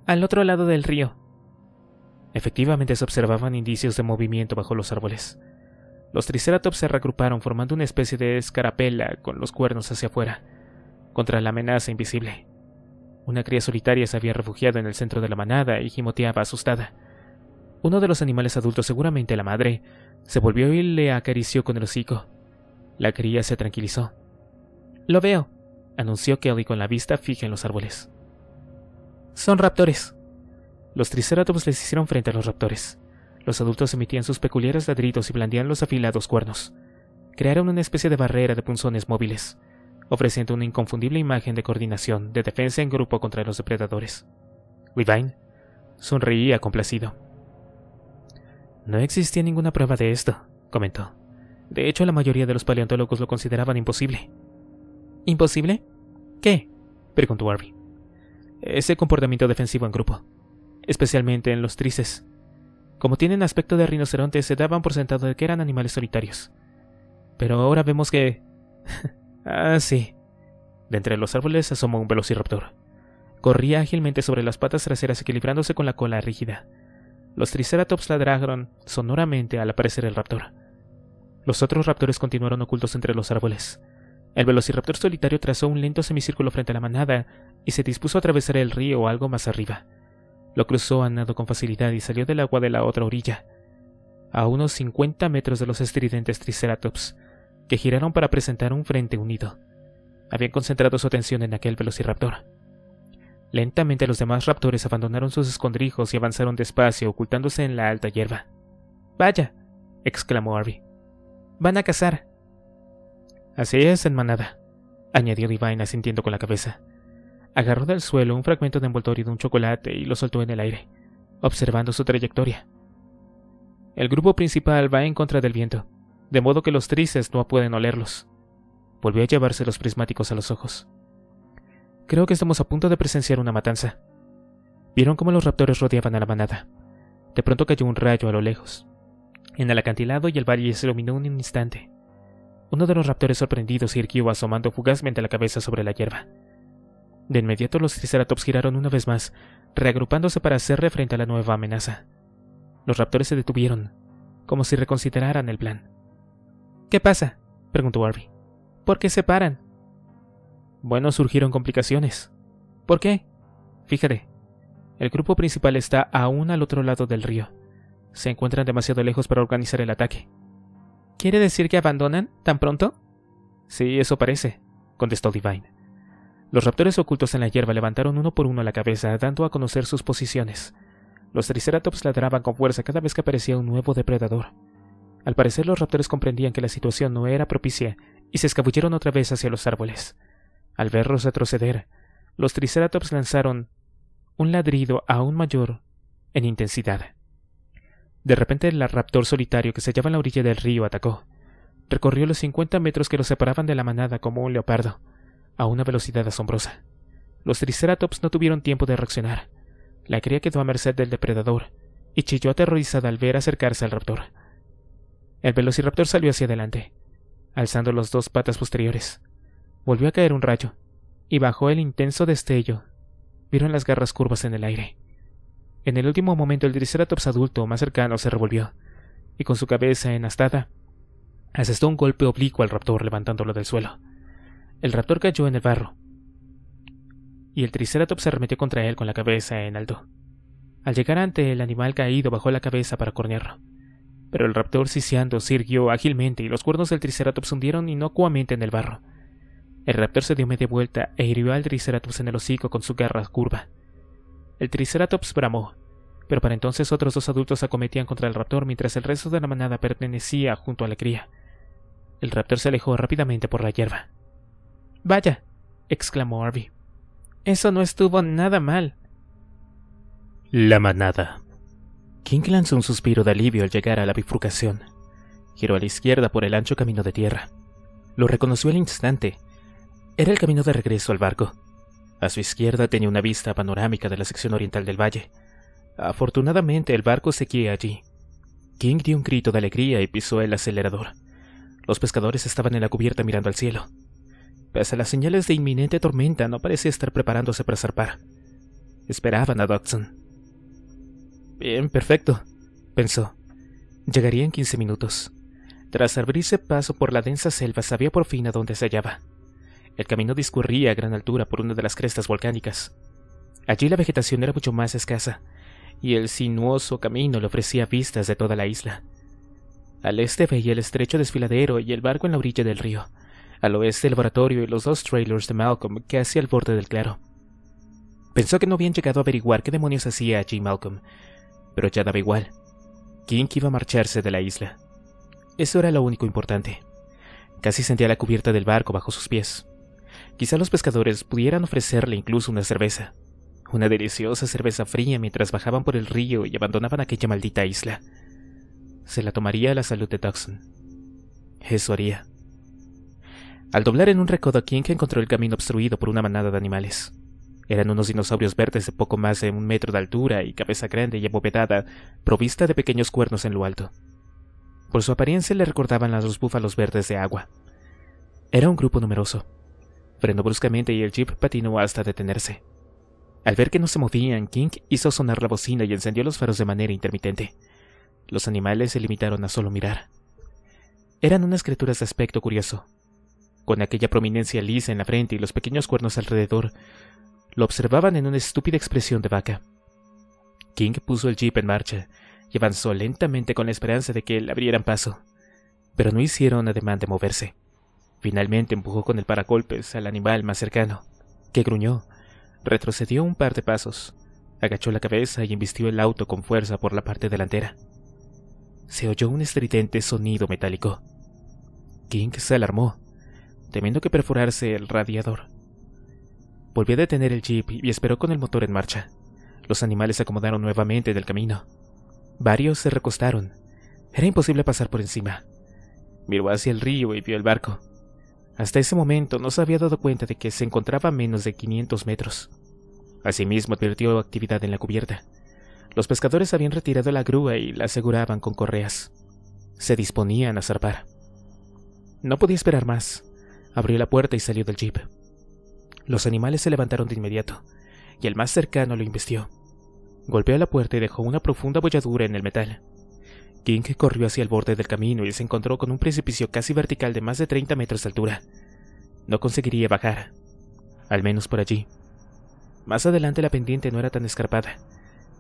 Al otro lado del río. Efectivamente se observaban indicios de movimiento bajo los árboles. Los triceratops se reagruparon formando una especie de escarapela con los cuernos hacia afuera, contra la amenaza invisible. Una cría solitaria se había refugiado en el centro de la manada y gimoteaba asustada. Uno de los animales adultos, seguramente la madre, se volvió y le acarició con el hocico. La cría se tranquilizó. Lo veo, anunció Kelly con la vista fija en los árboles. Son raptores, los triceratops les hicieron frente a los raptores. Los adultos emitían sus peculiares ladridos y blandían los afilados cuernos. Crearon una especie de barrera de punzones móviles, ofreciendo una inconfundible imagen de coordinación, de defensa en grupo contra los depredadores. Levine sonreía complacido. No existía ninguna prueba de esto, comentó. De hecho, la mayoría de los paleontólogos lo consideraban imposible. ¿Imposible? ¿Qué? preguntó Arby. Ese comportamiento defensivo en grupo especialmente en los trices. Como tienen aspecto de rinoceronte, se daban por sentado de que eran animales solitarios. Pero ahora vemos que... [laughs] ah, sí. De entre los árboles asomó un velociraptor. Corría ágilmente sobre las patas traseras equilibrándose con la cola rígida. Los triceratops ladraron sonoramente al aparecer el raptor. Los otros raptores continuaron ocultos entre los árboles. El velociraptor solitario trazó un lento semicírculo frente a la manada y se dispuso a atravesar el río algo más arriba. Lo cruzó a nado con facilidad y salió del agua de la otra orilla, a unos cincuenta metros de los estridentes Triceratops, que giraron para presentar un frente unido. Habían concentrado su atención en aquel velociraptor. Lentamente los demás raptores abandonaron sus escondrijos y avanzaron despacio, ocultándose en la alta hierba. Vaya, exclamó Harvey. Van a cazar. Así es, en manada, añadió Divine asintiendo con la cabeza agarró del suelo un fragmento de envoltorio de un chocolate y lo soltó en el aire, observando su trayectoria. El grupo principal va en contra del viento, de modo que los trices no pueden olerlos. Volvió a llevarse los prismáticos a los ojos. Creo que estamos a punto de presenciar una matanza. Vieron cómo los raptores rodeaban a la manada. De pronto cayó un rayo a lo lejos. En el acantilado y el valle se iluminó un instante. Uno de los raptores sorprendidos irguió asomando fugazmente la cabeza sobre la hierba. De inmediato los Triceratops giraron una vez más, reagrupándose para hacerle frente a la nueva amenaza. Los raptores se detuvieron, como si reconsideraran el plan. ¿Qué pasa? preguntó Harvey. ¿Por qué se paran? Bueno, surgieron complicaciones. ¿Por qué? Fíjate, el grupo principal está aún al otro lado del río. Se encuentran demasiado lejos para organizar el ataque. ¿Quiere decir que abandonan tan pronto? Sí, eso parece, contestó Divine. Los raptores ocultos en la hierba levantaron uno por uno la cabeza, dando a conocer sus posiciones. Los triceratops ladraban con fuerza cada vez que aparecía un nuevo depredador. Al parecer los raptores comprendían que la situación no era propicia y se escabulleron otra vez hacia los árboles. Al verlos retroceder, los triceratops lanzaron un ladrido aún mayor en intensidad. De repente el raptor solitario que se hallaba en la orilla del río atacó. Recorrió los 50 metros que lo separaban de la manada como un leopardo a una velocidad asombrosa. Los triceratops no tuvieron tiempo de reaccionar. La cría quedó a merced del depredador y chilló aterrorizada al ver acercarse al raptor. El velociraptor salió hacia adelante, alzando las dos patas posteriores. Volvió a caer un rayo y bajó el intenso destello vieron las garras curvas en el aire. En el último momento el triceratops adulto más cercano se revolvió y con su cabeza enastada asestó un golpe oblicuo al raptor levantándolo del suelo. El raptor cayó en el barro, y el triceratops se arremetió contra él con la cabeza en alto. Al llegar ante el animal caído, bajó la cabeza para cornearlo. Pero el raptor siseando se ágilmente y los cuernos del triceratops hundieron inocuamente en el barro. El raptor se dio media vuelta e hirió al triceratops en el hocico con su garra curva. El triceratops bramó, pero para entonces otros dos adultos acometían contra el raptor mientras el resto de la manada pertenecía junto a la cría. El raptor se alejó rápidamente por la hierba. Vaya, exclamó Arby. Eso no estuvo nada mal. La manada. King lanzó un suspiro de alivio al llegar a la bifurcación. Giró a la izquierda por el ancho camino de tierra. Lo reconoció al instante. Era el camino de regreso al barco. A su izquierda tenía una vista panorámica de la sección oriental del valle. Afortunadamente el barco seguía allí. King dio un grito de alegría y pisó el acelerador. Los pescadores estaban en la cubierta mirando al cielo. Pese a las señales de inminente tormenta, no parecía estar preparándose para zarpar. Esperaban a Dodson. Bien, perfecto, pensó. Llegaría en quince minutos. Tras abrirse paso por la densa selva, sabía por fin a dónde se hallaba. El camino discurría a gran altura por una de las crestas volcánicas. Allí la vegetación era mucho más escasa, y el sinuoso camino le ofrecía vistas de toda la isla. Al este veía el estrecho desfiladero y el barco en la orilla del río, al oeste del laboratorio y los dos trailers de Malcolm que hacía el borde del claro. Pensó que no habían llegado a averiguar qué demonios hacía allí Malcolm, pero ya daba igual. King iba a marcharse de la isla. Eso era lo único importante. Casi sentía la cubierta del barco bajo sus pies. Quizá los pescadores pudieran ofrecerle incluso una cerveza. Una deliciosa cerveza fría mientras bajaban por el río y abandonaban aquella maldita isla. Se la tomaría a la salud de Dawson. Eso haría. Al doblar en un recodo, King encontró el camino obstruido por una manada de animales. Eran unos dinosaurios verdes de poco más de un metro de altura y cabeza grande y abovedada, provista de pequeños cuernos en lo alto. Por su apariencia le recordaban a los búfalos verdes de agua. Era un grupo numeroso. Frenó bruscamente y el jeep patinó hasta detenerse. Al ver que no se movían, King hizo sonar la bocina y encendió los faros de manera intermitente. Los animales se limitaron a solo mirar. Eran unas criaturas de aspecto curioso, con aquella prominencia lisa en la frente y los pequeños cuernos alrededor, lo observaban en una estúpida expresión de vaca. King puso el jeep en marcha y avanzó lentamente con la esperanza de que le abrieran paso, pero no hicieron ademán de moverse. Finalmente empujó con el paracolpes al animal más cercano, que gruñó, retrocedió un par de pasos, agachó la cabeza y embistió el auto con fuerza por la parte delantera. Se oyó un estridente sonido metálico. King se alarmó temiendo que perforarse el radiador. Volvió a detener el jeep y esperó con el motor en marcha. Los animales se acomodaron nuevamente del camino. Varios se recostaron. Era imposible pasar por encima. Miró hacia el río y vio el barco. Hasta ese momento no se había dado cuenta de que se encontraba a menos de 500 metros. Asimismo advirtió actividad en la cubierta. Los pescadores habían retirado la grúa y la aseguraban con correas. Se disponían a zarpar. No podía esperar más. Abrió la puerta y salió del jeep. Los animales se levantaron de inmediato, y el más cercano lo investió. Golpeó la puerta y dejó una profunda bolladura en el metal. King corrió hacia el borde del camino y se encontró con un precipicio casi vertical de más de 30 metros de altura. No conseguiría bajar, al menos por allí. Más adelante la pendiente no era tan escarpada,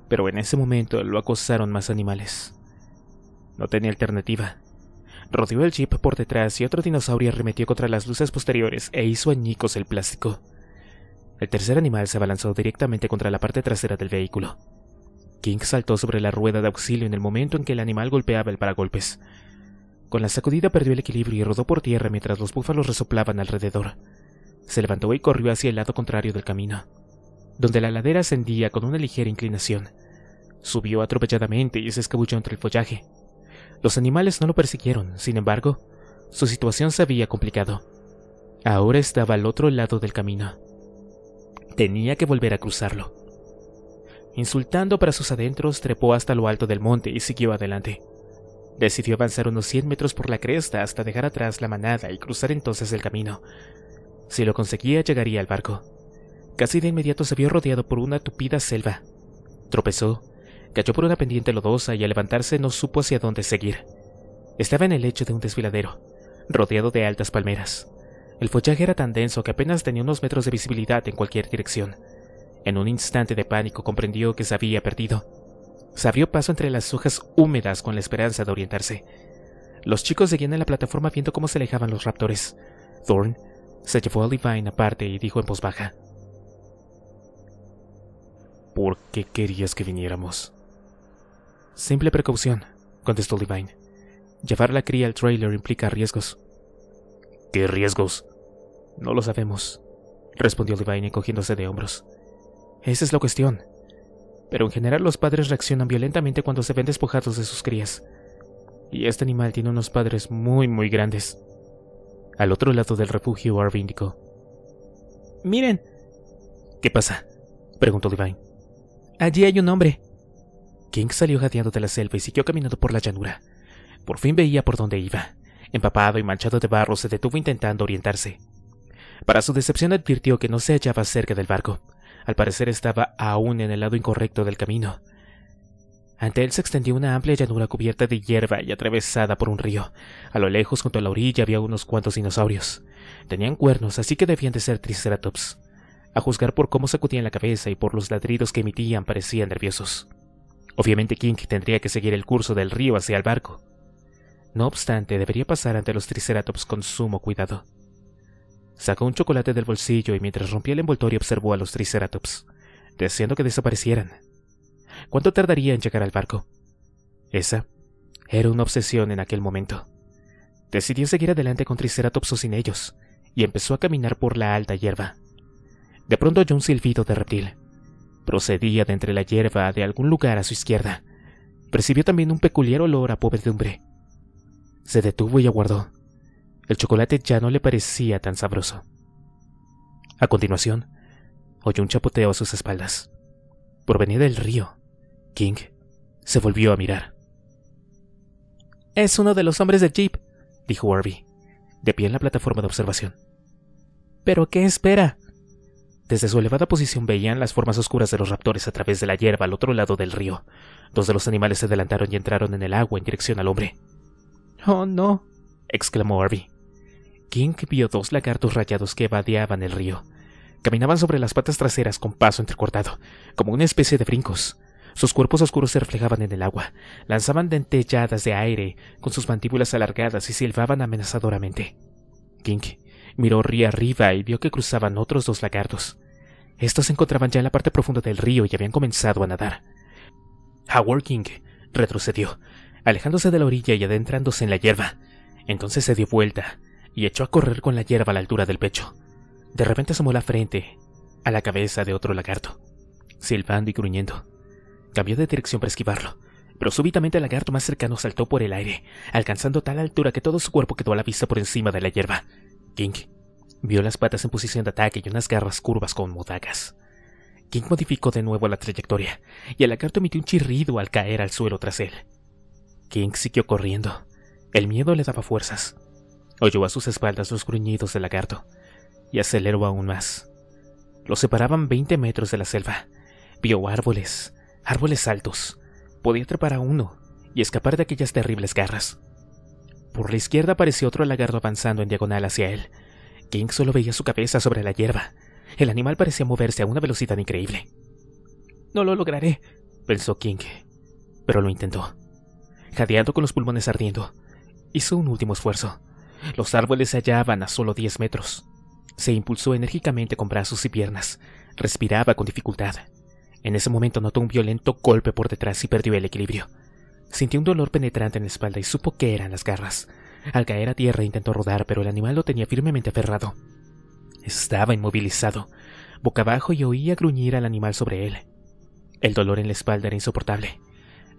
pero en ese momento lo acosaron más animales. No tenía alternativa rodeó el jeep por detrás y otro dinosaurio arremetió contra las luces posteriores e hizo añicos el plástico. El tercer animal se abalanzó directamente contra la parte trasera del vehículo. King saltó sobre la rueda de auxilio en el momento en que el animal golpeaba el paragolpes. Con la sacudida perdió el equilibrio y rodó por tierra mientras los búfalos resoplaban alrededor. Se levantó y corrió hacia el lado contrario del camino, donde la ladera ascendía con una ligera inclinación. Subió atropelladamente y se escabulló entre el follaje. Los animales no lo persiguieron, sin embargo, su situación se había complicado. Ahora estaba al otro lado del camino. Tenía que volver a cruzarlo. Insultando para sus adentros, trepó hasta lo alto del monte y siguió adelante. Decidió avanzar unos 100 metros por la cresta hasta dejar atrás la manada y cruzar entonces el camino. Si lo conseguía, llegaría al barco. Casi de inmediato se vio rodeado por una tupida selva. Tropezó, Cayó por una pendiente lodosa y al levantarse no supo hacia dónde seguir. Estaba en el lecho de un desfiladero, rodeado de altas palmeras. El follaje era tan denso que apenas tenía unos metros de visibilidad en cualquier dirección. En un instante de pánico comprendió que se había perdido. Se paso entre las hojas húmedas con la esperanza de orientarse. Los chicos seguían en la plataforma viendo cómo se alejaban los raptores. Thorn se llevó a Levine aparte y dijo en voz baja. ¿Por qué querías que viniéramos? Simple precaución, contestó Levine. Llevar la cría al trailer implica riesgos. ¿Qué riesgos? No lo sabemos, respondió Levine encogiéndose de hombros. Esa es la cuestión. Pero en general los padres reaccionan violentamente cuando se ven despojados de sus crías. Y este animal tiene unos padres muy, muy grandes. Al otro lado del refugio, Arvin indicó. Miren. ¿Qué pasa? preguntó Levine. Allí hay un hombre. King salió jadeando de la selva y siguió caminando por la llanura. Por fin veía por dónde iba. Empapado y manchado de barro, se detuvo intentando orientarse. Para su decepción advirtió que no se hallaba cerca del barco. Al parecer estaba aún en el lado incorrecto del camino. Ante él se extendió una amplia llanura cubierta de hierba y atravesada por un río. A lo lejos, junto a la orilla, había unos cuantos dinosaurios. Tenían cuernos, así que debían de ser triceratops. A juzgar por cómo sacudían la cabeza y por los ladridos que emitían, parecían nerviosos. Obviamente King tendría que seguir el curso del río hacia el barco. No obstante, debería pasar ante los Triceratops con sumo cuidado. Sacó un chocolate del bolsillo y mientras rompía el envoltorio observó a los Triceratops, deseando que desaparecieran. ¿Cuánto tardaría en llegar al barco? Esa era una obsesión en aquel momento. Decidió seguir adelante con Triceratops o sin ellos, y empezó a caminar por la alta hierba. De pronto oyó un silbido de reptil. Procedía de entre la hierba de algún lugar a su izquierda. Percibió también un peculiar olor a hombre. Se detuvo y aguardó. El chocolate ya no le parecía tan sabroso. A continuación, oyó un chapoteo a sus espaldas. Provenía del río. King se volvió a mirar. Es uno de los hombres de jeep, dijo Warby, de pie en la plataforma de observación. ¿Pero qué espera? Desde su elevada posición veían las formas oscuras de los raptores a través de la hierba al otro lado del río. Dos de los animales se adelantaron y entraron en el agua en dirección al hombre. ¡Oh, no! exclamó Harvey. King vio dos lagartos rayados que vadeaban el río. Caminaban sobre las patas traseras con paso entrecortado, como una especie de brincos. Sus cuerpos oscuros se reflejaban en el agua, lanzaban dentelladas de aire con sus mandíbulas alargadas y silbaban amenazadoramente. King Miró ría arriba y vio que cruzaban otros dos lagartos. Estos se encontraban ya en la parte profunda del río y habían comenzado a nadar. Howard King retrocedió, alejándose de la orilla y adentrándose en la hierba. Entonces se dio vuelta y echó a correr con la hierba a la altura del pecho. De repente asomó la frente a la cabeza de otro lagarto, silbando y gruñendo. Cambió de dirección para esquivarlo, pero súbitamente el lagarto más cercano saltó por el aire, alcanzando tal altura que todo su cuerpo quedó a la vista por encima de la hierba. King. Vio las patas en posición de ataque y unas garras curvas con dagas. King modificó de nuevo la trayectoria, y el lagarto emitió un chirrido al caer al suelo tras él. King siguió corriendo. El miedo le daba fuerzas. Oyó a sus espaldas los gruñidos del lagarto, y aceleró aún más. Lo separaban veinte metros de la selva. Vio árboles, árboles altos. Podía trepar a uno y escapar de aquellas terribles garras. Por la izquierda apareció otro lagarto avanzando en diagonal hacia él. King solo veía su cabeza sobre la hierba. El animal parecía moverse a una velocidad increíble. No lo lograré, pensó King, pero lo intentó. Jadeando con los pulmones ardiendo, hizo un último esfuerzo. Los árboles se hallaban a solo diez metros. Se impulsó enérgicamente con brazos y piernas. Respiraba con dificultad. En ese momento notó un violento golpe por detrás y perdió el equilibrio. Sintió un dolor penetrante en la espalda y supo que eran las garras. Al caer a tierra intentó rodar, pero el animal lo tenía firmemente aferrado. Estaba inmovilizado, boca abajo y oía gruñir al animal sobre él. El dolor en la espalda era insoportable.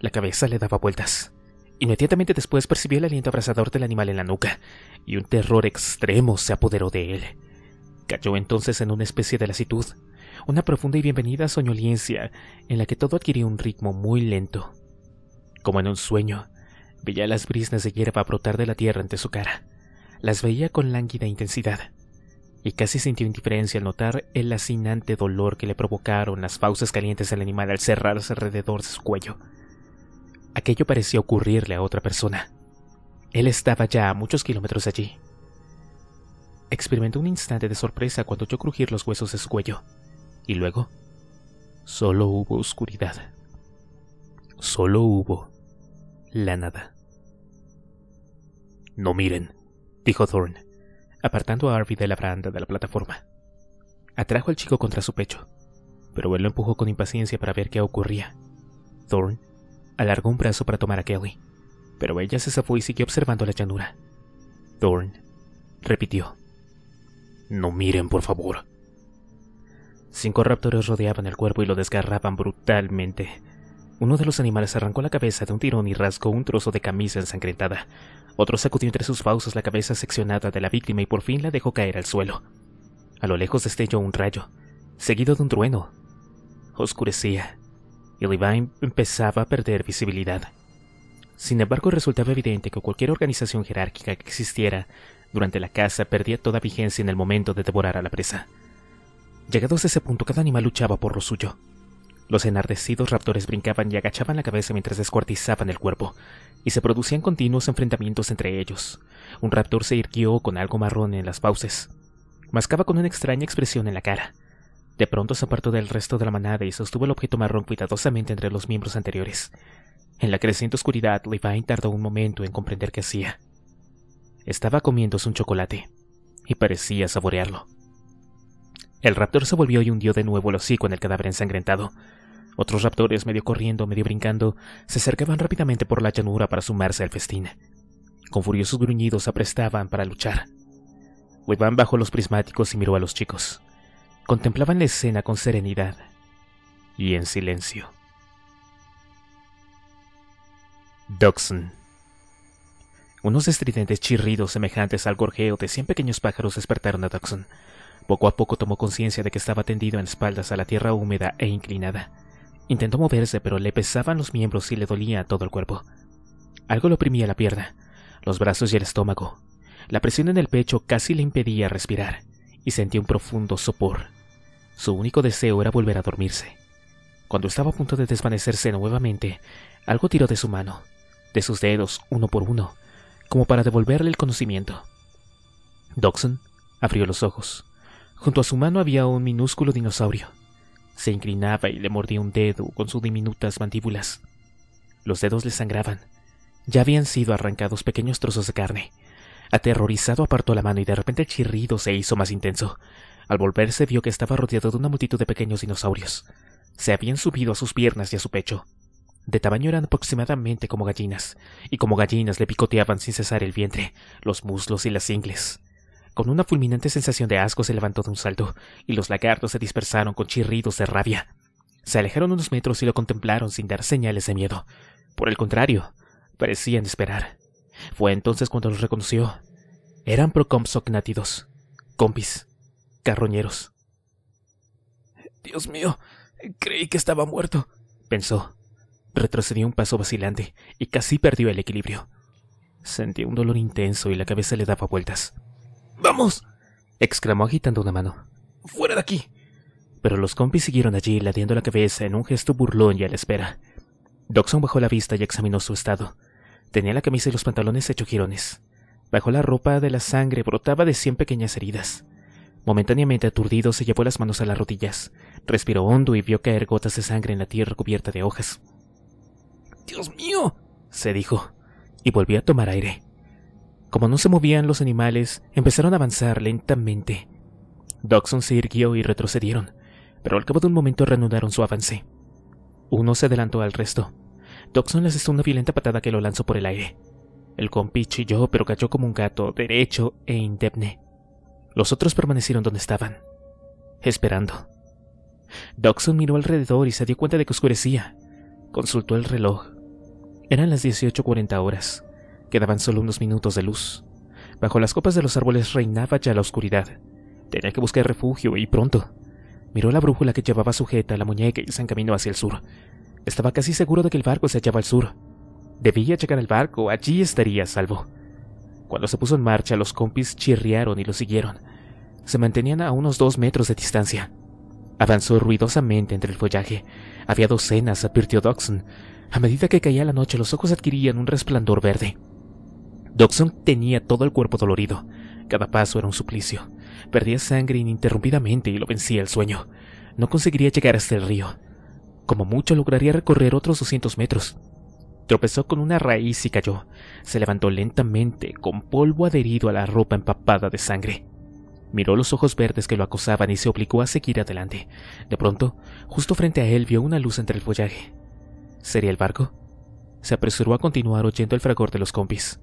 La cabeza le daba vueltas. Inmediatamente después percibió el aliento abrasador del animal en la nuca, y un terror extremo se apoderó de él. Cayó entonces en una especie de lasitud, una profunda y bienvenida soñoliencia en la que todo adquirió un ritmo muy lento. Como en un sueño, veía las brisnas de hierba brotar de la tierra ante su cara. Las veía con lánguida intensidad, y casi sintió indiferencia al notar el lacinante dolor que le provocaron las fauces calientes del animal al cerrarse alrededor de su cuello. Aquello parecía ocurrirle a otra persona. Él estaba ya a muchos kilómetros allí. Experimentó un instante de sorpresa cuando oyó crujir los huesos de su cuello, y luego solo hubo oscuridad solo hubo la nada. No miren, dijo Thorn, apartando a Arby de la baranda de la plataforma. Atrajo al chico contra su pecho, pero él lo empujó con impaciencia para ver qué ocurría. Thorne alargó un brazo para tomar a Kelly, pero ella se zafó y siguió observando la llanura. Thorne repitió. No miren, por favor. Cinco raptores rodeaban el cuerpo y lo desgarraban brutalmente, uno de los animales arrancó la cabeza de un tirón y rasgó un trozo de camisa ensangrentada. Otro sacudió entre sus fauces la cabeza seccionada de la víctima y por fin la dejó caer al suelo. A lo lejos destelló un rayo, seguido de un trueno. Oscurecía, y Levine empezaba a perder visibilidad. Sin embargo, resultaba evidente que cualquier organización jerárquica que existiera durante la caza perdía toda vigencia en el momento de devorar a la presa. Llegados a ese punto, cada animal luchaba por lo suyo. Los enardecidos raptores brincaban y agachaban la cabeza mientras descuartizaban el cuerpo, y se producían continuos enfrentamientos entre ellos. Un raptor se irguió con algo marrón en las fauces. Mascaba con una extraña expresión en la cara. De pronto se apartó del resto de la manada y sostuvo el objeto marrón cuidadosamente entre los miembros anteriores. En la creciente oscuridad, Levine tardó un momento en comprender qué hacía. Estaba comiéndose un chocolate, y parecía saborearlo. El raptor se volvió y hundió de nuevo el hocico en el cadáver ensangrentado. Otros raptores, medio corriendo, medio brincando, se acercaban rápidamente por la llanura para sumarse al festín. Con furiosos gruñidos se aprestaban para luchar. Weban bajó los prismáticos y miró a los chicos. Contemplaban la escena con serenidad y en silencio. Doxon Unos estridentes chirridos semejantes al gorjeo de cien pequeños pájaros despertaron a Doxon. Poco a poco tomó conciencia de que estaba tendido en espaldas a la tierra húmeda e inclinada. Intentó moverse, pero le pesaban los miembros y le dolía todo el cuerpo. Algo lo oprimía la pierna, los brazos y el estómago. La presión en el pecho casi le impedía respirar, y sentía un profundo sopor. Su único deseo era volver a dormirse. Cuando estaba a punto de desvanecerse nuevamente, algo tiró de su mano, de sus dedos, uno por uno, como para devolverle el conocimiento. Doxon abrió los ojos. Junto a su mano había un minúsculo dinosaurio. Se inclinaba y le mordía un dedo con sus diminutas mandíbulas. Los dedos le sangraban. Ya habían sido arrancados pequeños trozos de carne. Aterrorizado apartó la mano y de repente el chirrido se hizo más intenso. Al volverse vio que estaba rodeado de una multitud de pequeños dinosaurios. Se habían subido a sus piernas y a su pecho. De tamaño eran aproximadamente como gallinas, y como gallinas le picoteaban sin cesar el vientre, los muslos y las ingles. Con una fulminante sensación de asco se levantó de un salto, y los lagartos se dispersaron con chirridos de rabia. Se alejaron unos metros y lo contemplaron sin dar señales de miedo. Por el contrario, parecían esperar. Fue entonces cuando los reconoció. Eran procompsognatidos, compis, carroñeros. Dios mío, creí que estaba muerto, pensó. Retrocedió un paso vacilante y casi perdió el equilibrio. Sentía un dolor intenso y la cabeza le daba vueltas. ¡Vamos! exclamó agitando una mano. ¡Fuera de aquí! Pero los compis siguieron allí, ladiendo la cabeza en un gesto burlón y a la espera. Doxon bajó la vista y examinó su estado. Tenía la camisa y los pantalones hechos jirones. Bajo la ropa de la sangre brotaba de cien pequeñas heridas. Momentáneamente aturdido, se llevó las manos a las rodillas, respiró hondo y vio caer gotas de sangre en la tierra cubierta de hojas. ¡Dios mío! se dijo, y volvió a tomar aire. Como no se movían los animales, empezaron a avanzar lentamente. Dodson se irguió y retrocedieron, pero al cabo de un momento reanudaron su avance. Uno se adelantó al resto. Dodson le hizo una violenta patada que lo lanzó por el aire. El compi chilló, pero cayó como un gato, derecho e indemne. Los otros permanecieron donde estaban, esperando. Dodson miró alrededor y se dio cuenta de que oscurecía. Consultó el reloj. Eran las 18.40 horas. Quedaban solo unos minutos de luz. Bajo las copas de los árboles reinaba ya la oscuridad. Tenía que buscar refugio y pronto. Miró la brújula que llevaba sujeta a la muñeca y se encaminó hacia el sur. Estaba casi seguro de que el barco se hallaba al sur. Debía llegar al barco, allí estaría a salvo. Cuando se puso en marcha, los compis chirriaron y lo siguieron. Se mantenían a unos dos metros de distancia. Avanzó ruidosamente entre el follaje. Había docenas, advirtió Doxon. A medida que caía la noche, los ojos adquirían un resplandor verde. Doxon tenía todo el cuerpo dolorido. Cada paso era un suplicio. Perdía sangre ininterrumpidamente y lo vencía el sueño. No conseguiría llegar hasta el río. Como mucho lograría recorrer otros 200 metros. Tropezó con una raíz y cayó. Se levantó lentamente, con polvo adherido a la ropa empapada de sangre. Miró los ojos verdes que lo acosaban y se obligó a seguir adelante. De pronto, justo frente a él vio una luz entre el follaje. ¿Sería el barco? Se apresuró a continuar oyendo el fragor de los compis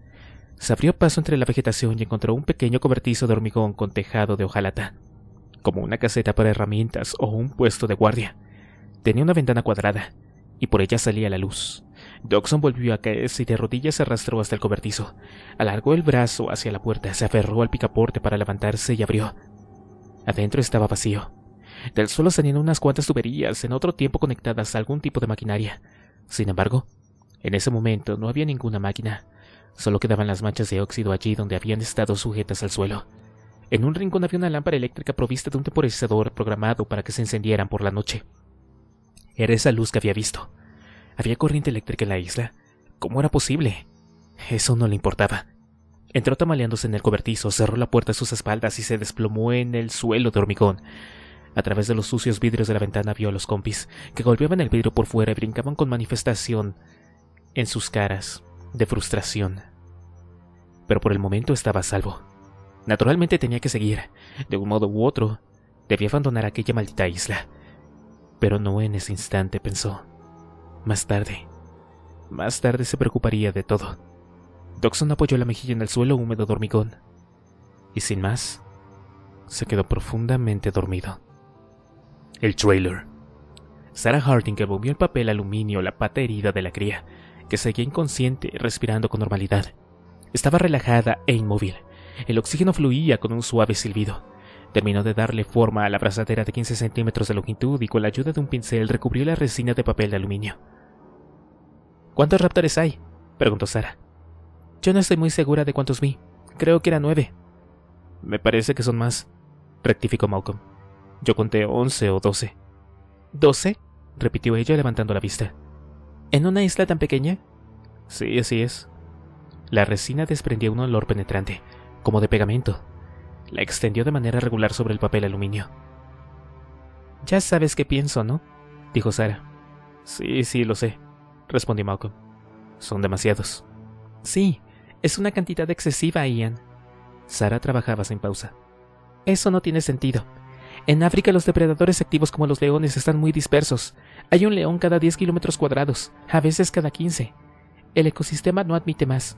se abrió paso entre la vegetación y encontró un pequeño cobertizo de hormigón con tejado de hojalata, como una caseta para herramientas o un puesto de guardia. Tenía una ventana cuadrada, y por ella salía la luz. Doxon volvió a caerse y de rodillas se arrastró hasta el cobertizo. Alargó el brazo hacia la puerta, se aferró al picaporte para levantarse y abrió. Adentro estaba vacío. Del suelo salían unas cuantas tuberías, en otro tiempo conectadas a algún tipo de maquinaria. Sin embargo, en ese momento no había ninguna máquina. Solo quedaban las manchas de óxido allí donde habían estado sujetas al suelo. En un rincón había una lámpara eléctrica provista de un temporizador programado para que se encendieran por la noche. Era esa luz que había visto. ¿Había corriente eléctrica en la isla? ¿Cómo era posible? Eso no le importaba. Entró tamaleándose en el cobertizo, cerró la puerta a sus espaldas y se desplomó en el suelo de hormigón. A través de los sucios vidrios de la ventana vio a los compis, que golpeaban el vidrio por fuera y brincaban con manifestación en sus caras de frustración. Pero por el momento estaba a salvo. Naturalmente tenía que seguir. De un modo u otro, debía abandonar aquella maldita isla. Pero no en ese instante, pensó. Más tarde. Más tarde se preocuparía de todo. Doxon apoyó la mejilla en el suelo húmedo de hormigón. Y sin más, se quedó profundamente dormido. El trailer. Sarah Harding que el papel aluminio la pata herida de la cría que seguía inconsciente, respirando con normalidad. Estaba relajada e inmóvil. El oxígeno fluía con un suave silbido. Terminó de darle forma a la abrazadera de 15 centímetros de longitud y con la ayuda de un pincel recubrió la resina de papel de aluminio. ¿Cuántos raptores hay? preguntó Sara. Yo no estoy muy segura de cuántos vi. Creo que eran nueve. Me parece que son más, rectificó Malcolm. Yo conté once o doce. ¿Doce? repitió ella levantando la vista. ¿En una isla tan pequeña? Sí, así es. La resina desprendió un olor penetrante, como de pegamento. La extendió de manera regular sobre el papel aluminio. Ya sabes qué pienso, ¿no? dijo Sara. Sí, sí, lo sé, respondió Malcolm. Son demasiados. Sí, es una cantidad excesiva, Ian. Sara trabajaba sin pausa. Eso no tiene sentido. En África los depredadores activos como los leones están muy dispersos. Hay un león cada 10 kilómetros cuadrados, a veces cada 15. El ecosistema no admite más.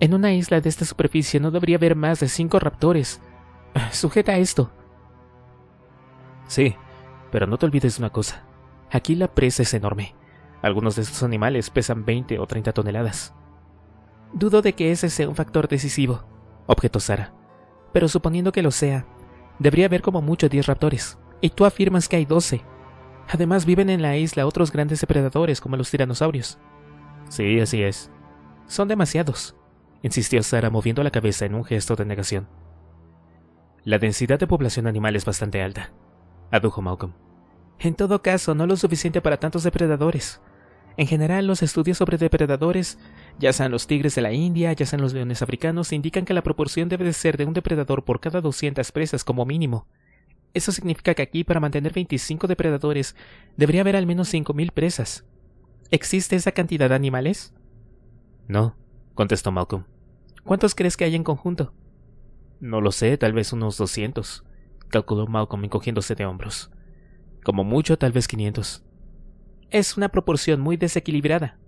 En una isla de esta superficie no debería haber más de 5 raptores. [sighs] Sujeta esto. Sí, pero no te olvides de una cosa. Aquí la presa es enorme. Algunos de estos animales pesan 20 o 30 toneladas. Dudo de que ese sea un factor decisivo, objetó Sara. Pero suponiendo que lo sea, debería haber como mucho 10 raptores, y tú afirmas que hay 12. Además viven en la isla otros grandes depredadores como los tiranosaurios. Sí, así es. Son demasiados, insistió Sara moviendo la cabeza en un gesto de negación. La densidad de población animal es bastante alta, adujo Malcolm. En todo caso, no lo suficiente para tantos depredadores. En general, los estudios sobre depredadores, ya sean los tigres de la India, ya sean los leones africanos, indican que la proporción debe de ser de un depredador por cada 200 presas como mínimo, eso significa que aquí para mantener 25 depredadores debería haber al menos 5.000 presas. ¿Existe esa cantidad de animales? No, contestó Malcolm. ¿Cuántos crees que hay en conjunto? No lo sé, tal vez unos 200, calculó Malcolm encogiéndose de hombros. Como mucho, tal vez 500. Es una proporción muy desequilibrada.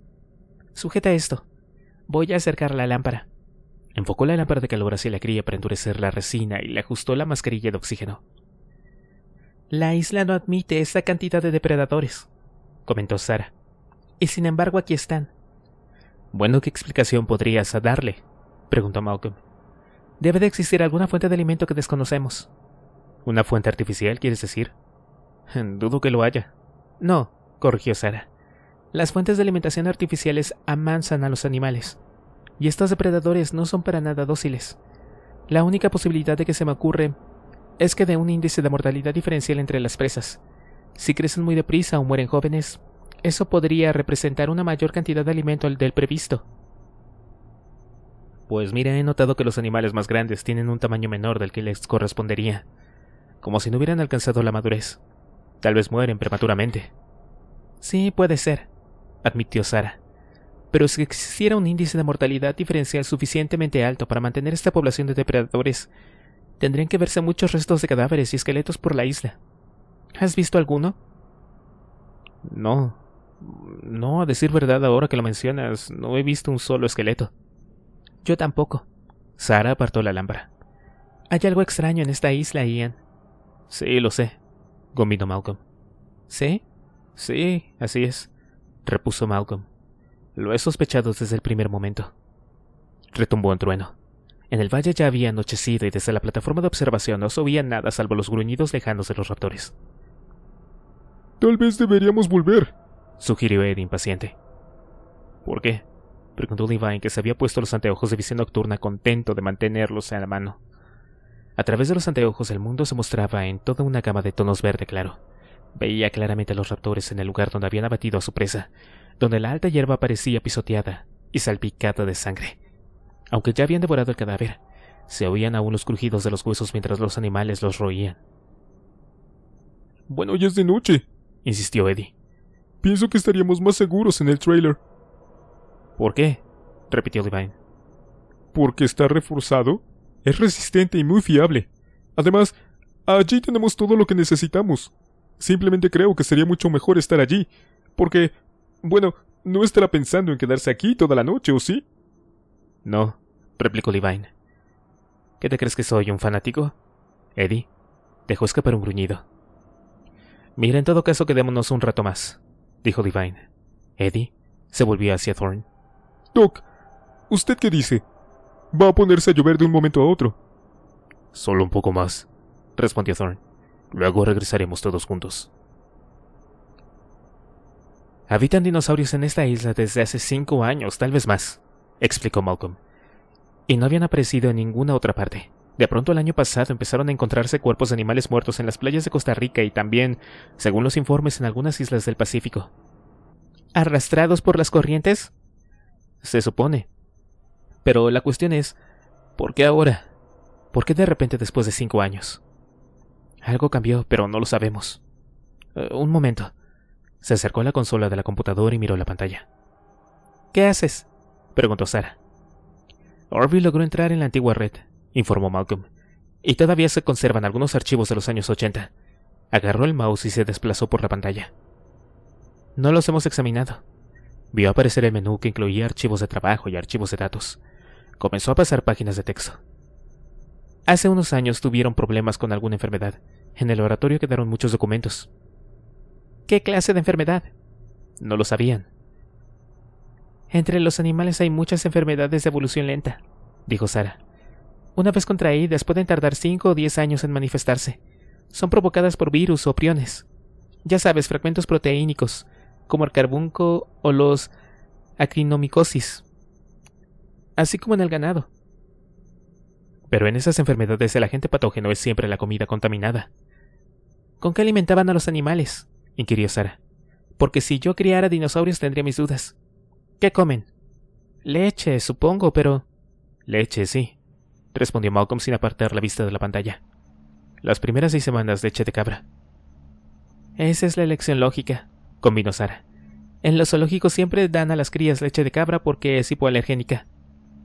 Sujeta esto. Voy a acercar la lámpara. Enfocó la lámpara de calor hacia la cría para endurecer la resina y le ajustó la mascarilla de oxígeno. La isla no admite esa cantidad de depredadores, comentó Sara. Y sin embargo aquí están. Bueno, ¿qué explicación podrías darle? preguntó Malcolm. Debe de existir alguna fuente de alimento que desconocemos. ¿Una fuente artificial, quieres decir? [laughs] Dudo que lo haya. No, corrigió Sara. Las fuentes de alimentación artificiales amansan a los animales, y estos depredadores no son para nada dóciles. La única posibilidad de que se me ocurre es que de un índice de mortalidad diferencial entre las presas. Si crecen muy deprisa o mueren jóvenes, eso podría representar una mayor cantidad de alimento al del previsto. Pues mira, he notado que los animales más grandes tienen un tamaño menor del que les correspondería, como si no hubieran alcanzado la madurez. Tal vez mueren prematuramente. Sí, puede ser, admitió Sara. Pero si existiera un índice de mortalidad diferencial suficientemente alto para mantener esta población de depredadores Tendrían que verse muchos restos de cadáveres y esqueletos por la isla. ¿Has visto alguno? No. No, a decir verdad ahora que lo mencionas, no he visto un solo esqueleto. Yo tampoco. Sara apartó la lámpara. Hay algo extraño en esta isla, Ian. Sí, lo sé, Gominó Malcolm. ¿Sí? Sí, así es, repuso Malcolm. Lo he sospechado desde el primer momento. Retumbó un trueno. En el valle ya había anochecido y desde la plataforma de observación no se oía nada salvo los gruñidos lejanos de los raptores. Tal vez deberíamos volver, sugirió Ed impaciente. ¿Por qué? preguntó Divine, que se había puesto los anteojos de visión nocturna contento de mantenerlos en la mano. A través de los anteojos el mundo se mostraba en toda una gama de tonos verde claro. Veía claramente a los raptores en el lugar donde habían abatido a su presa, donde la alta hierba parecía pisoteada y salpicada de sangre. Aunque ya habían devorado el cadáver, se oían aún los crujidos de los huesos mientras los animales los roían. Bueno, ya es de noche, insistió Eddie. Pienso que estaríamos más seguros en el trailer. ¿Por qué? repitió Divine. Porque está reforzado, es resistente y muy fiable. Además, allí tenemos todo lo que necesitamos. Simplemente creo que sería mucho mejor estar allí, porque, bueno, no estará pensando en quedarse aquí toda la noche, ¿o sí? No, replicó Levine. ¿Qué te crees que soy, un fanático? Eddie, dejó escapar un gruñido. Mira, en todo caso, quedémonos un rato más, dijo Divine. Eddie se volvió hacia Thorne. Doc, ¿usted qué dice? Va a ponerse a llover de un momento a otro. Solo un poco más, respondió Thorne. Luego regresaremos todos juntos. Habitan dinosaurios en esta isla desde hace cinco años, tal vez más, explicó Malcolm y no habían aparecido en ninguna otra parte. De pronto el año pasado empezaron a encontrarse cuerpos de animales muertos en las playas de Costa Rica y también, según los informes, en algunas islas del Pacífico. ¿Arrastrados por las corrientes? Se supone. Pero la cuestión es, ¿por qué ahora? ¿Por qué de repente después de cinco años? Algo cambió, pero no lo sabemos. Eh, un momento. Se acercó a la consola de la computadora y miró la pantalla. ¿Qué haces? preguntó Sara. Orby logró entrar en la antigua red, informó Malcolm, y todavía se conservan algunos archivos de los años 80. Agarró el mouse y se desplazó por la pantalla. No los hemos examinado. Vio aparecer el menú que incluía archivos de trabajo y archivos de datos. Comenzó a pasar páginas de texto. Hace unos años tuvieron problemas con alguna enfermedad. En el laboratorio quedaron muchos documentos. ¿Qué clase de enfermedad? No lo sabían. Entre los animales hay muchas enfermedades de evolución lenta, dijo Sara. Una vez contraídas pueden tardar cinco o diez años en manifestarse. Son provocadas por virus o priones. Ya sabes, fragmentos proteínicos, como el carbunco o los acrinomicosis, así como en el ganado. Pero en esas enfermedades el agente patógeno es siempre la comida contaminada. ¿Con qué alimentaban a los animales? inquirió Sara. Porque si yo criara dinosaurios tendría mis dudas. ¿Qué comen? Leche, supongo, pero... Leche, sí, respondió Malcolm sin apartar la vista de la pantalla. Las primeras seis semanas leche de cabra. Esa es la elección lógica, combinó Sara. En los zoológicos siempre dan a las crías leche de cabra porque es hipoalergénica.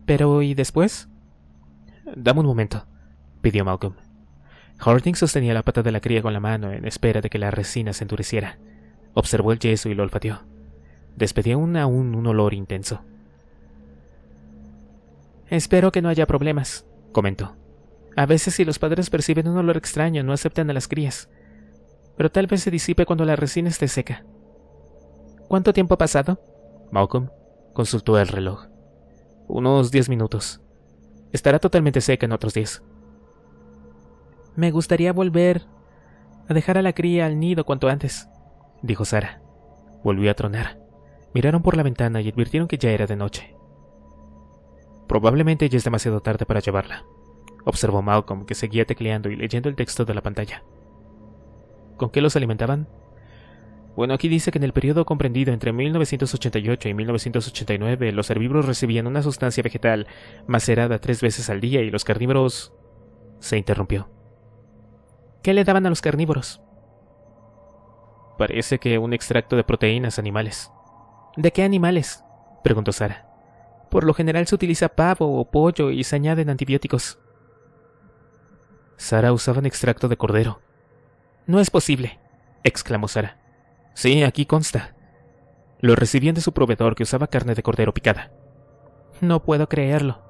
Pero ¿y después? Dame un momento, pidió Malcolm. Harding sostenía la pata de la cría con la mano en espera de que la resina se endureciera. Observó el yeso y lo olfateó despedía un, aún un olor intenso. Espero que no haya problemas, comentó. A veces si los padres perciben un olor extraño no aceptan a las crías, pero tal vez se disipe cuando la resina esté seca. ¿Cuánto tiempo ha pasado? Malcolm consultó el reloj. Unos diez minutos. Estará totalmente seca en otros diez. Me gustaría volver a dejar a la cría al nido cuanto antes, dijo Sara. Volvió a tronar. Miraron por la ventana y advirtieron que ya era de noche. Probablemente ya es demasiado tarde para llevarla, observó Malcolm, que seguía tecleando y leyendo el texto de la pantalla. ¿Con qué los alimentaban? Bueno, aquí dice que en el periodo comprendido entre 1988 y 1989 los herbívoros recibían una sustancia vegetal macerada tres veces al día y los carnívoros... se interrumpió. ¿Qué le daban a los carnívoros? Parece que un extracto de proteínas animales. ¿De qué animales? preguntó Sara. Por lo general se utiliza pavo o pollo y se añaden antibióticos. Sara usaba un extracto de cordero. No es posible, exclamó Sara. Sí, aquí consta. Lo recibían de su proveedor que usaba carne de cordero picada. No puedo creerlo.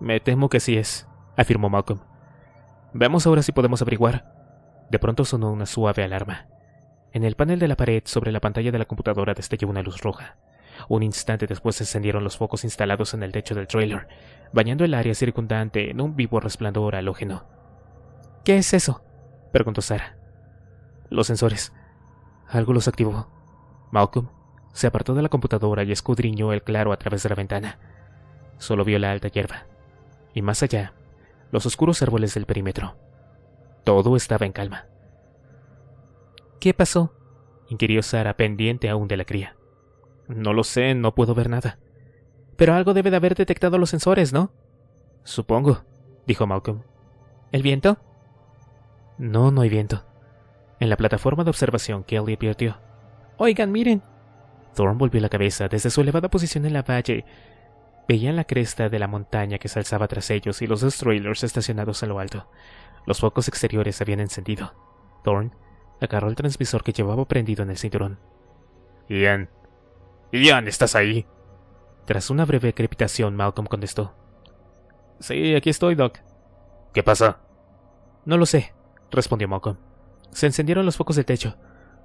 Me temo que sí es, afirmó Malcolm. —Vamos ahora si podemos averiguar. De pronto sonó una suave alarma. En el panel de la pared sobre la pantalla de la computadora destelló una luz roja. Un instante después se encendieron los focos instalados en el techo del trailer, bañando el área circundante en un vivo resplandor halógeno. ¿Qué es eso? preguntó Sara. Los sensores. Algo los activó. Malcolm se apartó de la computadora y escudriñó el claro a través de la ventana. Solo vio la alta hierba. Y más allá, los oscuros árboles del perímetro. Todo estaba en calma. ¿Qué pasó? inquirió Sara, pendiente aún de la cría. No lo sé, no puedo ver nada. Pero algo debe de haber detectado los sensores, ¿no? Supongo, dijo Malcolm. ¿El viento? No, no hay viento. En la plataforma de observación, Kelly advirtió. Oigan, miren. Thorne volvió la cabeza desde su elevada posición en la valle. Veían la cresta de la montaña que se alzaba tras ellos y los trailers estacionados a lo alto. Los focos exteriores habían encendido. Thorne Agarró el transmisor que llevaba prendido en el cinturón. Ian. Ian, ¿estás ahí? Tras una breve crepitación, Malcolm contestó. Sí, aquí estoy, Doc. ¿Qué pasa? No lo sé, respondió Malcolm. Se encendieron los focos del techo.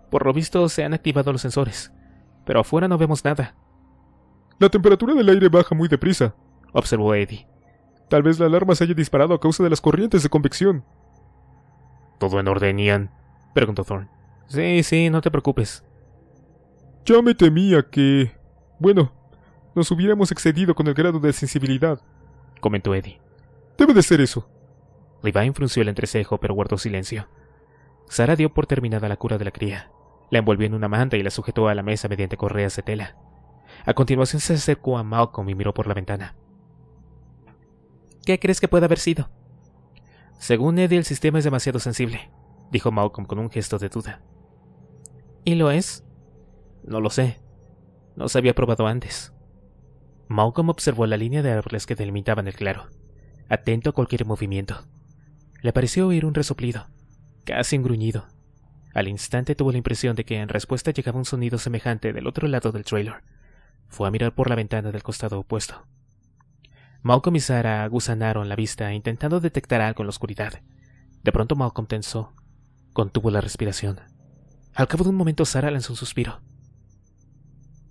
Por lo visto se han activado los sensores. Pero afuera no vemos nada. La temperatura del aire baja muy deprisa, observó Eddie. Tal vez la alarma se haya disparado a causa de las corrientes de convección. Todo en orden, Ian. Preguntó Thorn. Sí, sí, no te preocupes. Ya me temía que... Bueno, nos hubiéramos excedido con el grado de sensibilidad, comentó Eddie. Debe de ser eso. Levine frunció el entrecejo, pero guardó silencio. Sara dio por terminada la cura de la cría. La envolvió en una manta y la sujetó a la mesa mediante correas de tela. A continuación se acercó a Malcolm y miró por la ventana. ¿Qué crees que puede haber sido? Según Eddie, el sistema es demasiado sensible dijo Malcolm con un gesto de duda. ¿Y lo es? No lo sé. No se había probado antes. Malcolm observó la línea de árboles que delimitaban el claro, atento a cualquier movimiento. Le pareció oír un resoplido, casi un gruñido. Al instante tuvo la impresión de que en respuesta llegaba un sonido semejante del otro lado del trailer. Fue a mirar por la ventana del costado opuesto. Malcolm y Sara aguzanaron la vista intentando detectar algo en la oscuridad. De pronto Malcolm tensó Contuvo la respiración. Al cabo de un momento Sara lanzó un suspiro.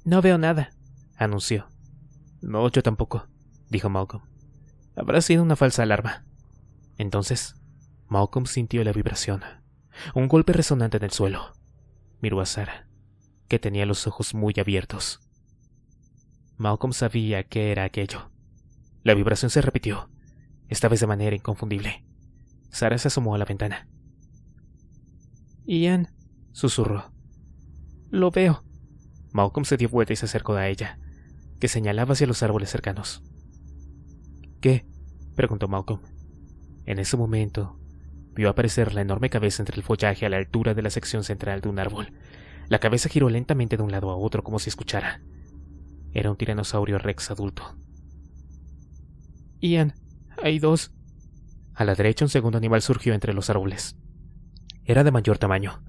No veo nada, anunció. No, yo tampoco, dijo Malcolm. Habrá sido una falsa alarma. Entonces, Malcolm sintió la vibración. Un golpe resonante en el suelo. Miró a Sara, que tenía los ojos muy abiertos. Malcolm sabía qué era aquello. La vibración se repitió, esta vez de manera inconfundible. Sara se asomó a la ventana. Ian, susurró. Lo veo. Malcolm se dio vuelta y se acercó a ella, que señalaba hacia los árboles cercanos. ¿Qué? preguntó Malcolm. En ese momento, vio aparecer la enorme cabeza entre el follaje a la altura de la sección central de un árbol. La cabeza giró lentamente de un lado a otro como si escuchara. Era un tiranosaurio rex adulto. Ian, hay dos. A la derecha un segundo animal surgió entre los árboles era de mayor tamaño,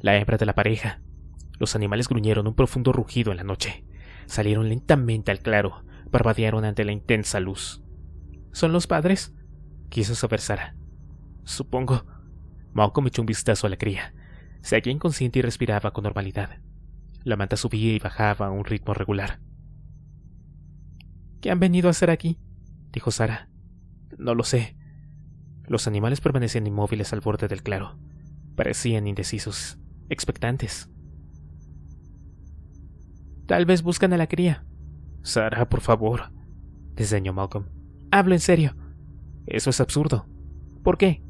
la hembra de la pareja. Los animales gruñeron un profundo rugido en la noche, salieron lentamente al claro, barbadearon ante la intensa luz. ¿Son los padres? quiso saber Sara. Supongo. Malcolm echó un vistazo a la cría. Se halló inconsciente y respiraba con normalidad. La manta subía y bajaba a un ritmo regular. ¿Qué han venido a hacer aquí? dijo Sara. No lo sé. Los animales permanecían inmóviles al borde del claro. Parecían indecisos, expectantes. Tal vez buscan a la cría. Sara, por favor, desdeñó Malcolm. Hablo en serio. Eso es absurdo. ¿Por qué?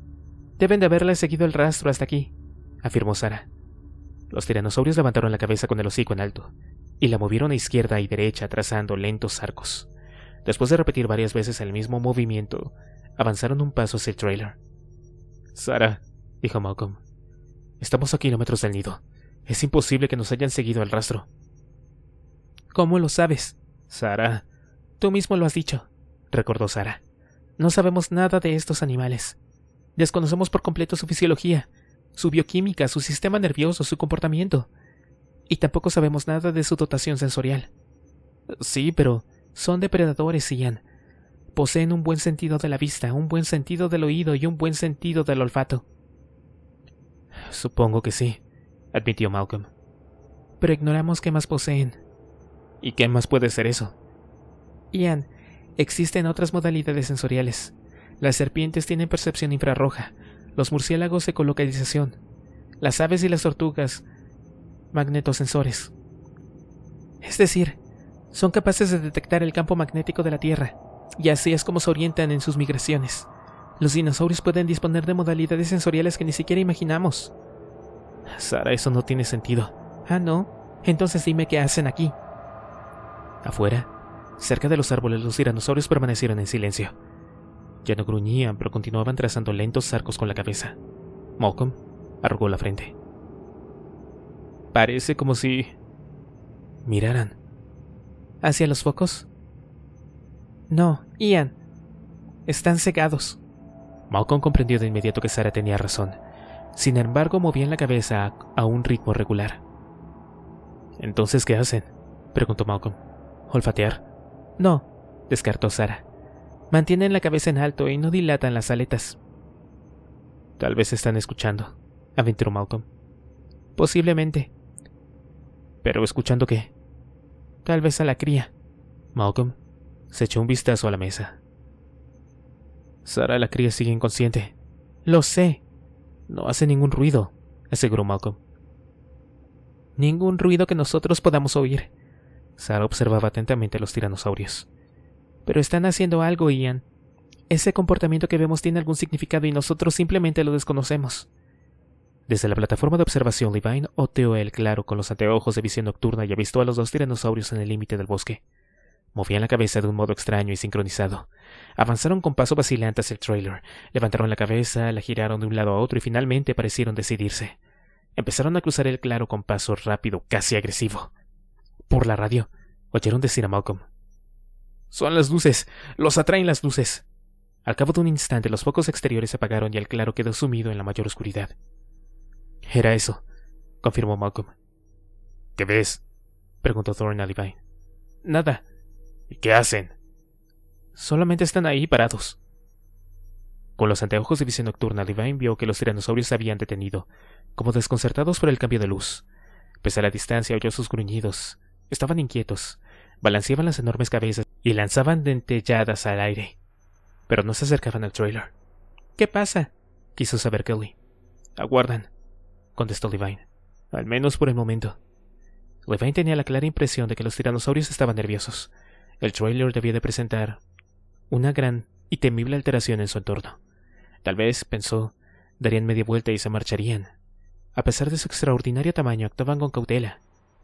Deben de haberle seguido el rastro hasta aquí, afirmó Sara. Los tiranosaurios levantaron la cabeza con el hocico en alto y la movieron a izquierda y derecha trazando lentos arcos. Después de repetir varias veces el mismo movimiento, avanzaron un paso hacia el trailer. Sara, dijo Malcolm, Estamos a kilómetros del nido. Es imposible que nos hayan seguido el rastro. ¿Cómo lo sabes? Sara. Tú mismo lo has dicho, recordó Sara. No sabemos nada de estos animales. Desconocemos por completo su fisiología, su bioquímica, su sistema nervioso, su comportamiento. Y tampoco sabemos nada de su dotación sensorial. Sí, pero son depredadores, Ian. Poseen un buen sentido de la vista, un buen sentido del oído y un buen sentido del olfato. Supongo que sí, admitió Malcolm. Pero ignoramos qué más poseen. ¿Y qué más puede ser eso? Ian, existen otras modalidades sensoriales. Las serpientes tienen percepción infrarroja, los murciélagos ecolocalización, las aves y las tortugas magnetosensores. Es decir, son capaces de detectar el campo magnético de la Tierra, y así es como se orientan en sus migraciones. Los dinosaurios pueden disponer de modalidades sensoriales que ni siquiera imaginamos. Sara, eso no tiene sentido. Ah, no. Entonces dime qué hacen aquí. Afuera, cerca de los árboles, los dinosaurios permanecieron en silencio. Ya no gruñían, pero continuaban trazando lentos arcos con la cabeza. Malcolm arrugó la frente. Parece como si... miraran. ¿Hacia los focos? No, Ian. Están cegados. Malcolm comprendió de inmediato que Sara tenía razón. Sin embargo, movían la cabeza a un ritmo regular. Entonces, ¿qué hacen? preguntó Malcolm. ¿Olfatear? No, descartó Sara. Mantienen la cabeza en alto y no dilatan las aletas. Tal vez están escuchando, aventuró Malcolm. Posiblemente. ¿Pero escuchando qué? Tal vez a la cría. Malcolm se echó un vistazo a la mesa. Sara, la cría, sigue inconsciente. Lo sé. No hace ningún ruido, aseguró Malcolm. Ningún ruido que nosotros podamos oír. Sara observaba atentamente a los tiranosaurios. Pero están haciendo algo, Ian. Ese comportamiento que vemos tiene algún significado y nosotros simplemente lo desconocemos. Desde la plataforma de observación, Levine oteó el claro con los anteojos de visión nocturna y avistó a los dos tiranosaurios en el límite del bosque. Movían la cabeza de un modo extraño y sincronizado. Avanzaron con paso vacilante hacia el trailer, levantaron la cabeza, la giraron de un lado a otro y finalmente parecieron decidirse. Empezaron a cruzar el claro con paso rápido, casi agresivo. Por la radio, oyeron decir a Malcolm. Son las luces. Los atraen las luces. Al cabo de un instante los focos exteriores se apagaron y el claro quedó sumido en la mayor oscuridad. Era eso, confirmó Malcolm. ¿Qué ves? preguntó Thorne a Nada, ¿Y qué hacen? Solamente están ahí parados. Con los anteojos de visión nocturna, Levine vio que los tiranosaurios se habían detenido, como desconcertados por el cambio de luz. Pese a la distancia, oyó sus gruñidos. Estaban inquietos, balanceaban las enormes cabezas y lanzaban dentelladas al aire. Pero no se acercaban al trailer. ¿Qué pasa? quiso saber Kelly. Aguardan, contestó Levine. Al menos por el momento. Levine tenía la clara impresión de que los tiranosaurios estaban nerviosos, el trailer debía de presentar una gran y temible alteración en su entorno. Tal vez, pensó, darían media vuelta y se marcharían. A pesar de su extraordinario tamaño, actuaban con cautela,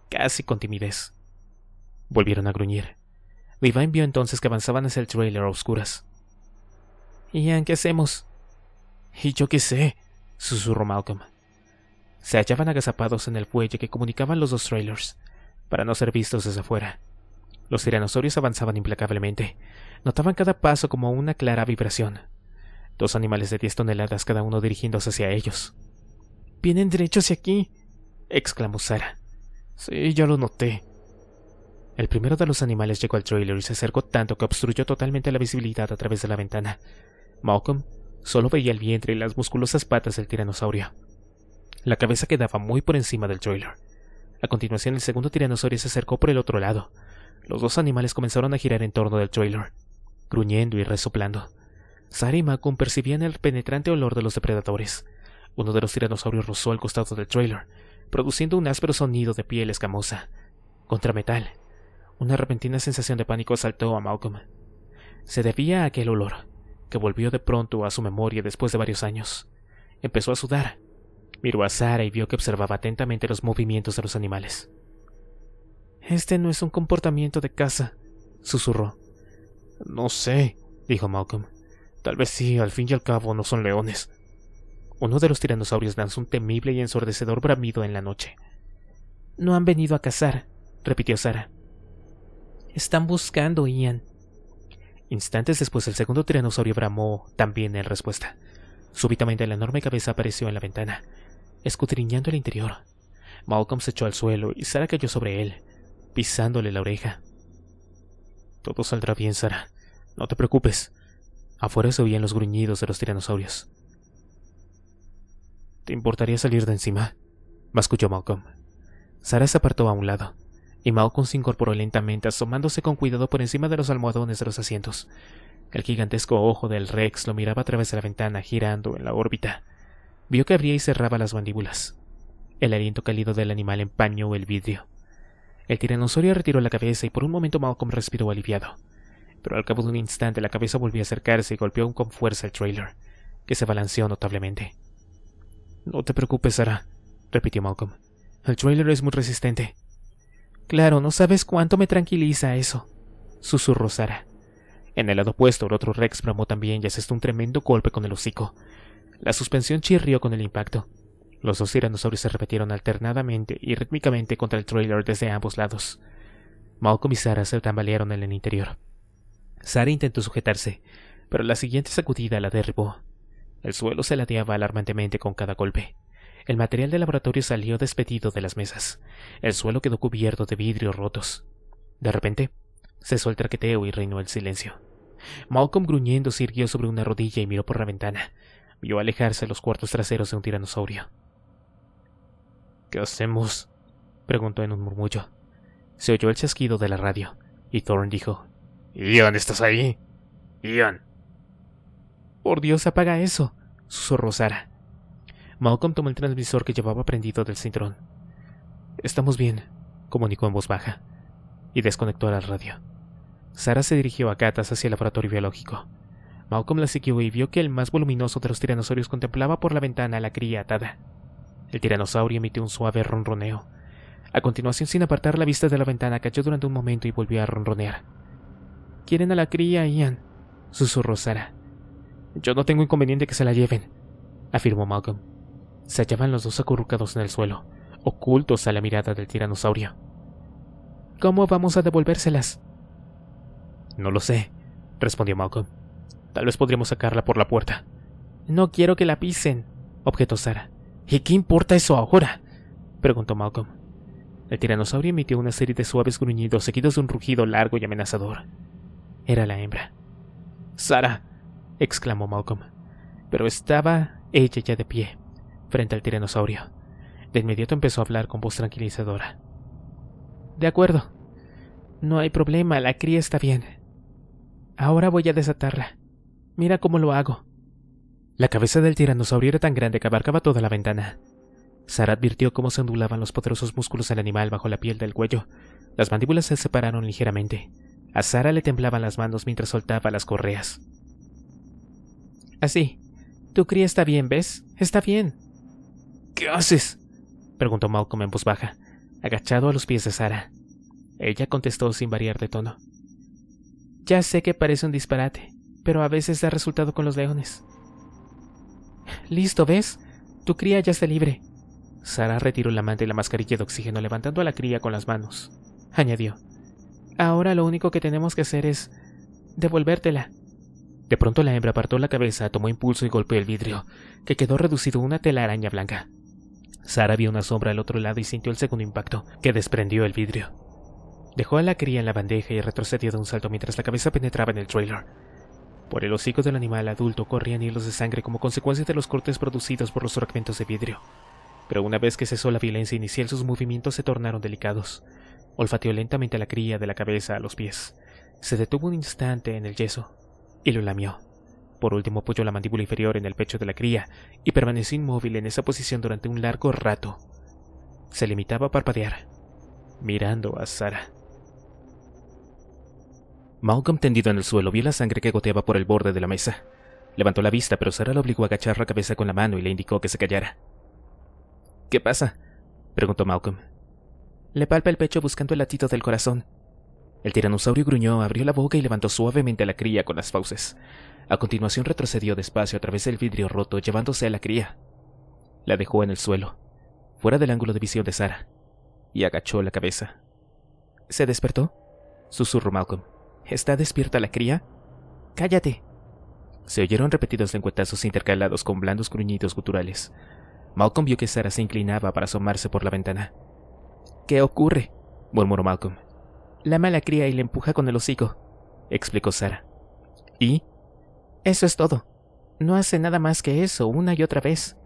casi con timidez. Volvieron a gruñir. Divine vio entonces que avanzaban hacia el trailer a oscuras. Ian, ¿qué hacemos? Y yo qué sé, susurró Malcolm. Se hallaban agazapados en el fuelle que comunicaban los dos trailers, para no ser vistos desde afuera. Los tiranosaurios avanzaban implacablemente. Notaban cada paso como una clara vibración. Dos animales de diez toneladas cada uno dirigiéndose hacia ellos. Vienen derecho hacia aquí, exclamó Sara. Sí, ya lo noté. El primero de los animales llegó al trailer y se acercó tanto que obstruyó totalmente la visibilidad a través de la ventana. Malcolm solo veía el vientre y las musculosas patas del tiranosaurio. La cabeza quedaba muy por encima del trailer. A continuación, el segundo tiranosaurio se acercó por el otro lado, los dos animales comenzaron a girar en torno del trailer, gruñendo y resoplando. Sara y Macon percibían el penetrante olor de los depredadores. Uno de los tiranosaurios rozó al costado del trailer, produciendo un áspero sonido de piel escamosa. Contra metal. Una repentina sensación de pánico asaltó a Malcolm. Se debía a aquel olor, que volvió de pronto a su memoria después de varios años. Empezó a sudar. Miró a Sara y vio que observaba atentamente los movimientos de los animales. Este no es un comportamiento de caza, susurró. No sé, dijo Malcolm. Tal vez sí, al fin y al cabo no son leones. Uno de los tiranosaurios lanzó un temible y ensordecedor bramido en la noche. No han venido a cazar, repitió Sara. Están buscando, Ian. Instantes después, el segundo tiranosaurio bramó también en respuesta. Súbitamente la enorme cabeza apareció en la ventana, escudriñando el interior. Malcolm se echó al suelo y Sara cayó sobre él, pisándole la oreja. Todo saldrá bien, Sara. No te preocupes. Afuera se oían los gruñidos de los tiranosaurios. ¿Te importaría salir de encima? masculló Malcolm. Sara se apartó a un lado, y Malcolm se incorporó lentamente, asomándose con cuidado por encima de los almohadones de los asientos. El gigantesco ojo del Rex lo miraba a través de la ventana, girando en la órbita. Vio que abría y cerraba las mandíbulas. El aliento cálido del animal empañó el vidrio. El tiranosaurio retiró la cabeza y por un momento Malcolm respiró aliviado. Pero al cabo de un instante la cabeza volvió a acercarse y golpeó con fuerza el trailer, que se balanceó notablemente. No te preocupes, Sara, repitió Malcolm. El trailer es muy resistente. Claro, no sabes cuánto me tranquiliza eso, susurró Sara. En el lado opuesto, el otro Rex bramó también y asestó un tremendo golpe con el hocico. La suspensión chirrió con el impacto, los dos tiranosaurios se repetieron alternadamente y rítmicamente contra el trailer desde ambos lados. Malcolm y Sara se tambalearon en el interior. Sara intentó sujetarse, pero la siguiente sacudida la derribó. El suelo se ladeaba alarmantemente con cada golpe. El material del laboratorio salió despedido de las mesas. El suelo quedó cubierto de vidrios rotos. De repente, cesó el traqueteo y reinó el silencio. Malcolm gruñendo se sobre una rodilla y miró por la ventana. Vio alejarse los cuartos traseros de un tiranosaurio. ¿Qué hacemos? preguntó en un murmullo. Se oyó el chasquido de la radio, y Thorne dijo: Ian, ¿estás ahí? Ian. Por Dios, apaga eso, susurró Sara. Malcolm tomó el transmisor que llevaba prendido del cinturón. Estamos bien, comunicó en voz baja, y desconectó la radio. Sara se dirigió a Katas hacia el laboratorio biológico. Malcolm la siguió y vio que el más voluminoso de los tiranosaurios contemplaba por la ventana a la cría atada. El tiranosaurio emitió un suave ronroneo. A continuación, sin apartar la vista de la ventana, cayó durante un momento y volvió a ronronear. Quieren a la cría, Ian, susurró Sara. Yo no tengo inconveniente que se la lleven, afirmó Malcolm. Se hallaban los dos acurrucados en el suelo, ocultos a la mirada del tiranosaurio. ¿Cómo vamos a devolvérselas? No lo sé, respondió Malcolm. Tal vez podríamos sacarla por la puerta. No quiero que la pisen, objetó Sara. ¿Y qué importa eso ahora? preguntó Malcolm. El tiranosaurio emitió una serie de suaves gruñidos seguidos de un rugido largo y amenazador. Era la hembra. Sara, exclamó Malcolm. Pero estaba ella ya de pie, frente al tiranosaurio. De inmediato empezó a hablar con voz tranquilizadora. De acuerdo. No hay problema, la cría está bien. Ahora voy a desatarla. Mira cómo lo hago. La cabeza del tiranosaurio era tan grande que abarcaba toda la ventana. Sara advirtió cómo se ondulaban los poderosos músculos del animal bajo la piel del cuello. Las mandíbulas se separaron ligeramente. A Sara le temblaban las manos mientras soltaba las correas. Así. Tu cría está bien, ¿ves? Está bien. ¿Qué haces? preguntó Malcolm en voz baja, agachado a los pies de Sara. Ella contestó sin variar de tono. Ya sé que parece un disparate, pero a veces da resultado con los leones. Listo, ¿ves? Tu cría ya está libre. Sara retiró la manta y la mascarilla de oxígeno levantando a la cría con las manos. Añadió. Ahora lo único que tenemos que hacer es devolvértela. De pronto la hembra apartó la cabeza, tomó impulso y golpeó el vidrio, que quedó reducido a una telaraña blanca. Sara vio una sombra al otro lado y sintió el segundo impacto, que desprendió el vidrio. Dejó a la cría en la bandeja y retrocedió de un salto mientras la cabeza penetraba en el trailer. Por el hocico del animal adulto corrían hilos de sangre como consecuencia de los cortes producidos por los fragmentos de vidrio. Pero una vez que cesó la violencia inicial, sus movimientos se tornaron delicados. Olfateó lentamente a la cría de la cabeza a los pies. Se detuvo un instante en el yeso y lo lamió. Por último apoyó la mandíbula inferior en el pecho de la cría y permaneció inmóvil en esa posición durante un largo rato. Se limitaba a parpadear, mirando a Sara. Malcolm, tendido en el suelo, vio la sangre que goteaba por el borde de la mesa. Levantó la vista, pero Sara lo obligó a agachar la cabeza con la mano y le indicó que se callara. ¿Qué pasa? preguntó Malcolm. Le palpa el pecho buscando el latido del corazón. El tiranosaurio gruñó, abrió la boca y levantó suavemente a la cría con las fauces. A continuación retrocedió despacio a través del vidrio roto, llevándose a la cría. La dejó en el suelo, fuera del ángulo de visión de Sara, y agachó la cabeza. ¿Se despertó? susurró Malcolm. ¿Está despierta la cría? Cállate. Se oyeron repetidos lengüetazos intercalados con blandos gruñidos guturales. Malcolm vio que Sara se inclinaba para asomarse por la ventana. ¿Qué ocurre? murmuró Malcolm. La mala cría y le empuja con el hocico, explicó Sara. ¿Y? Eso es todo. No hace nada más que eso, una y otra vez.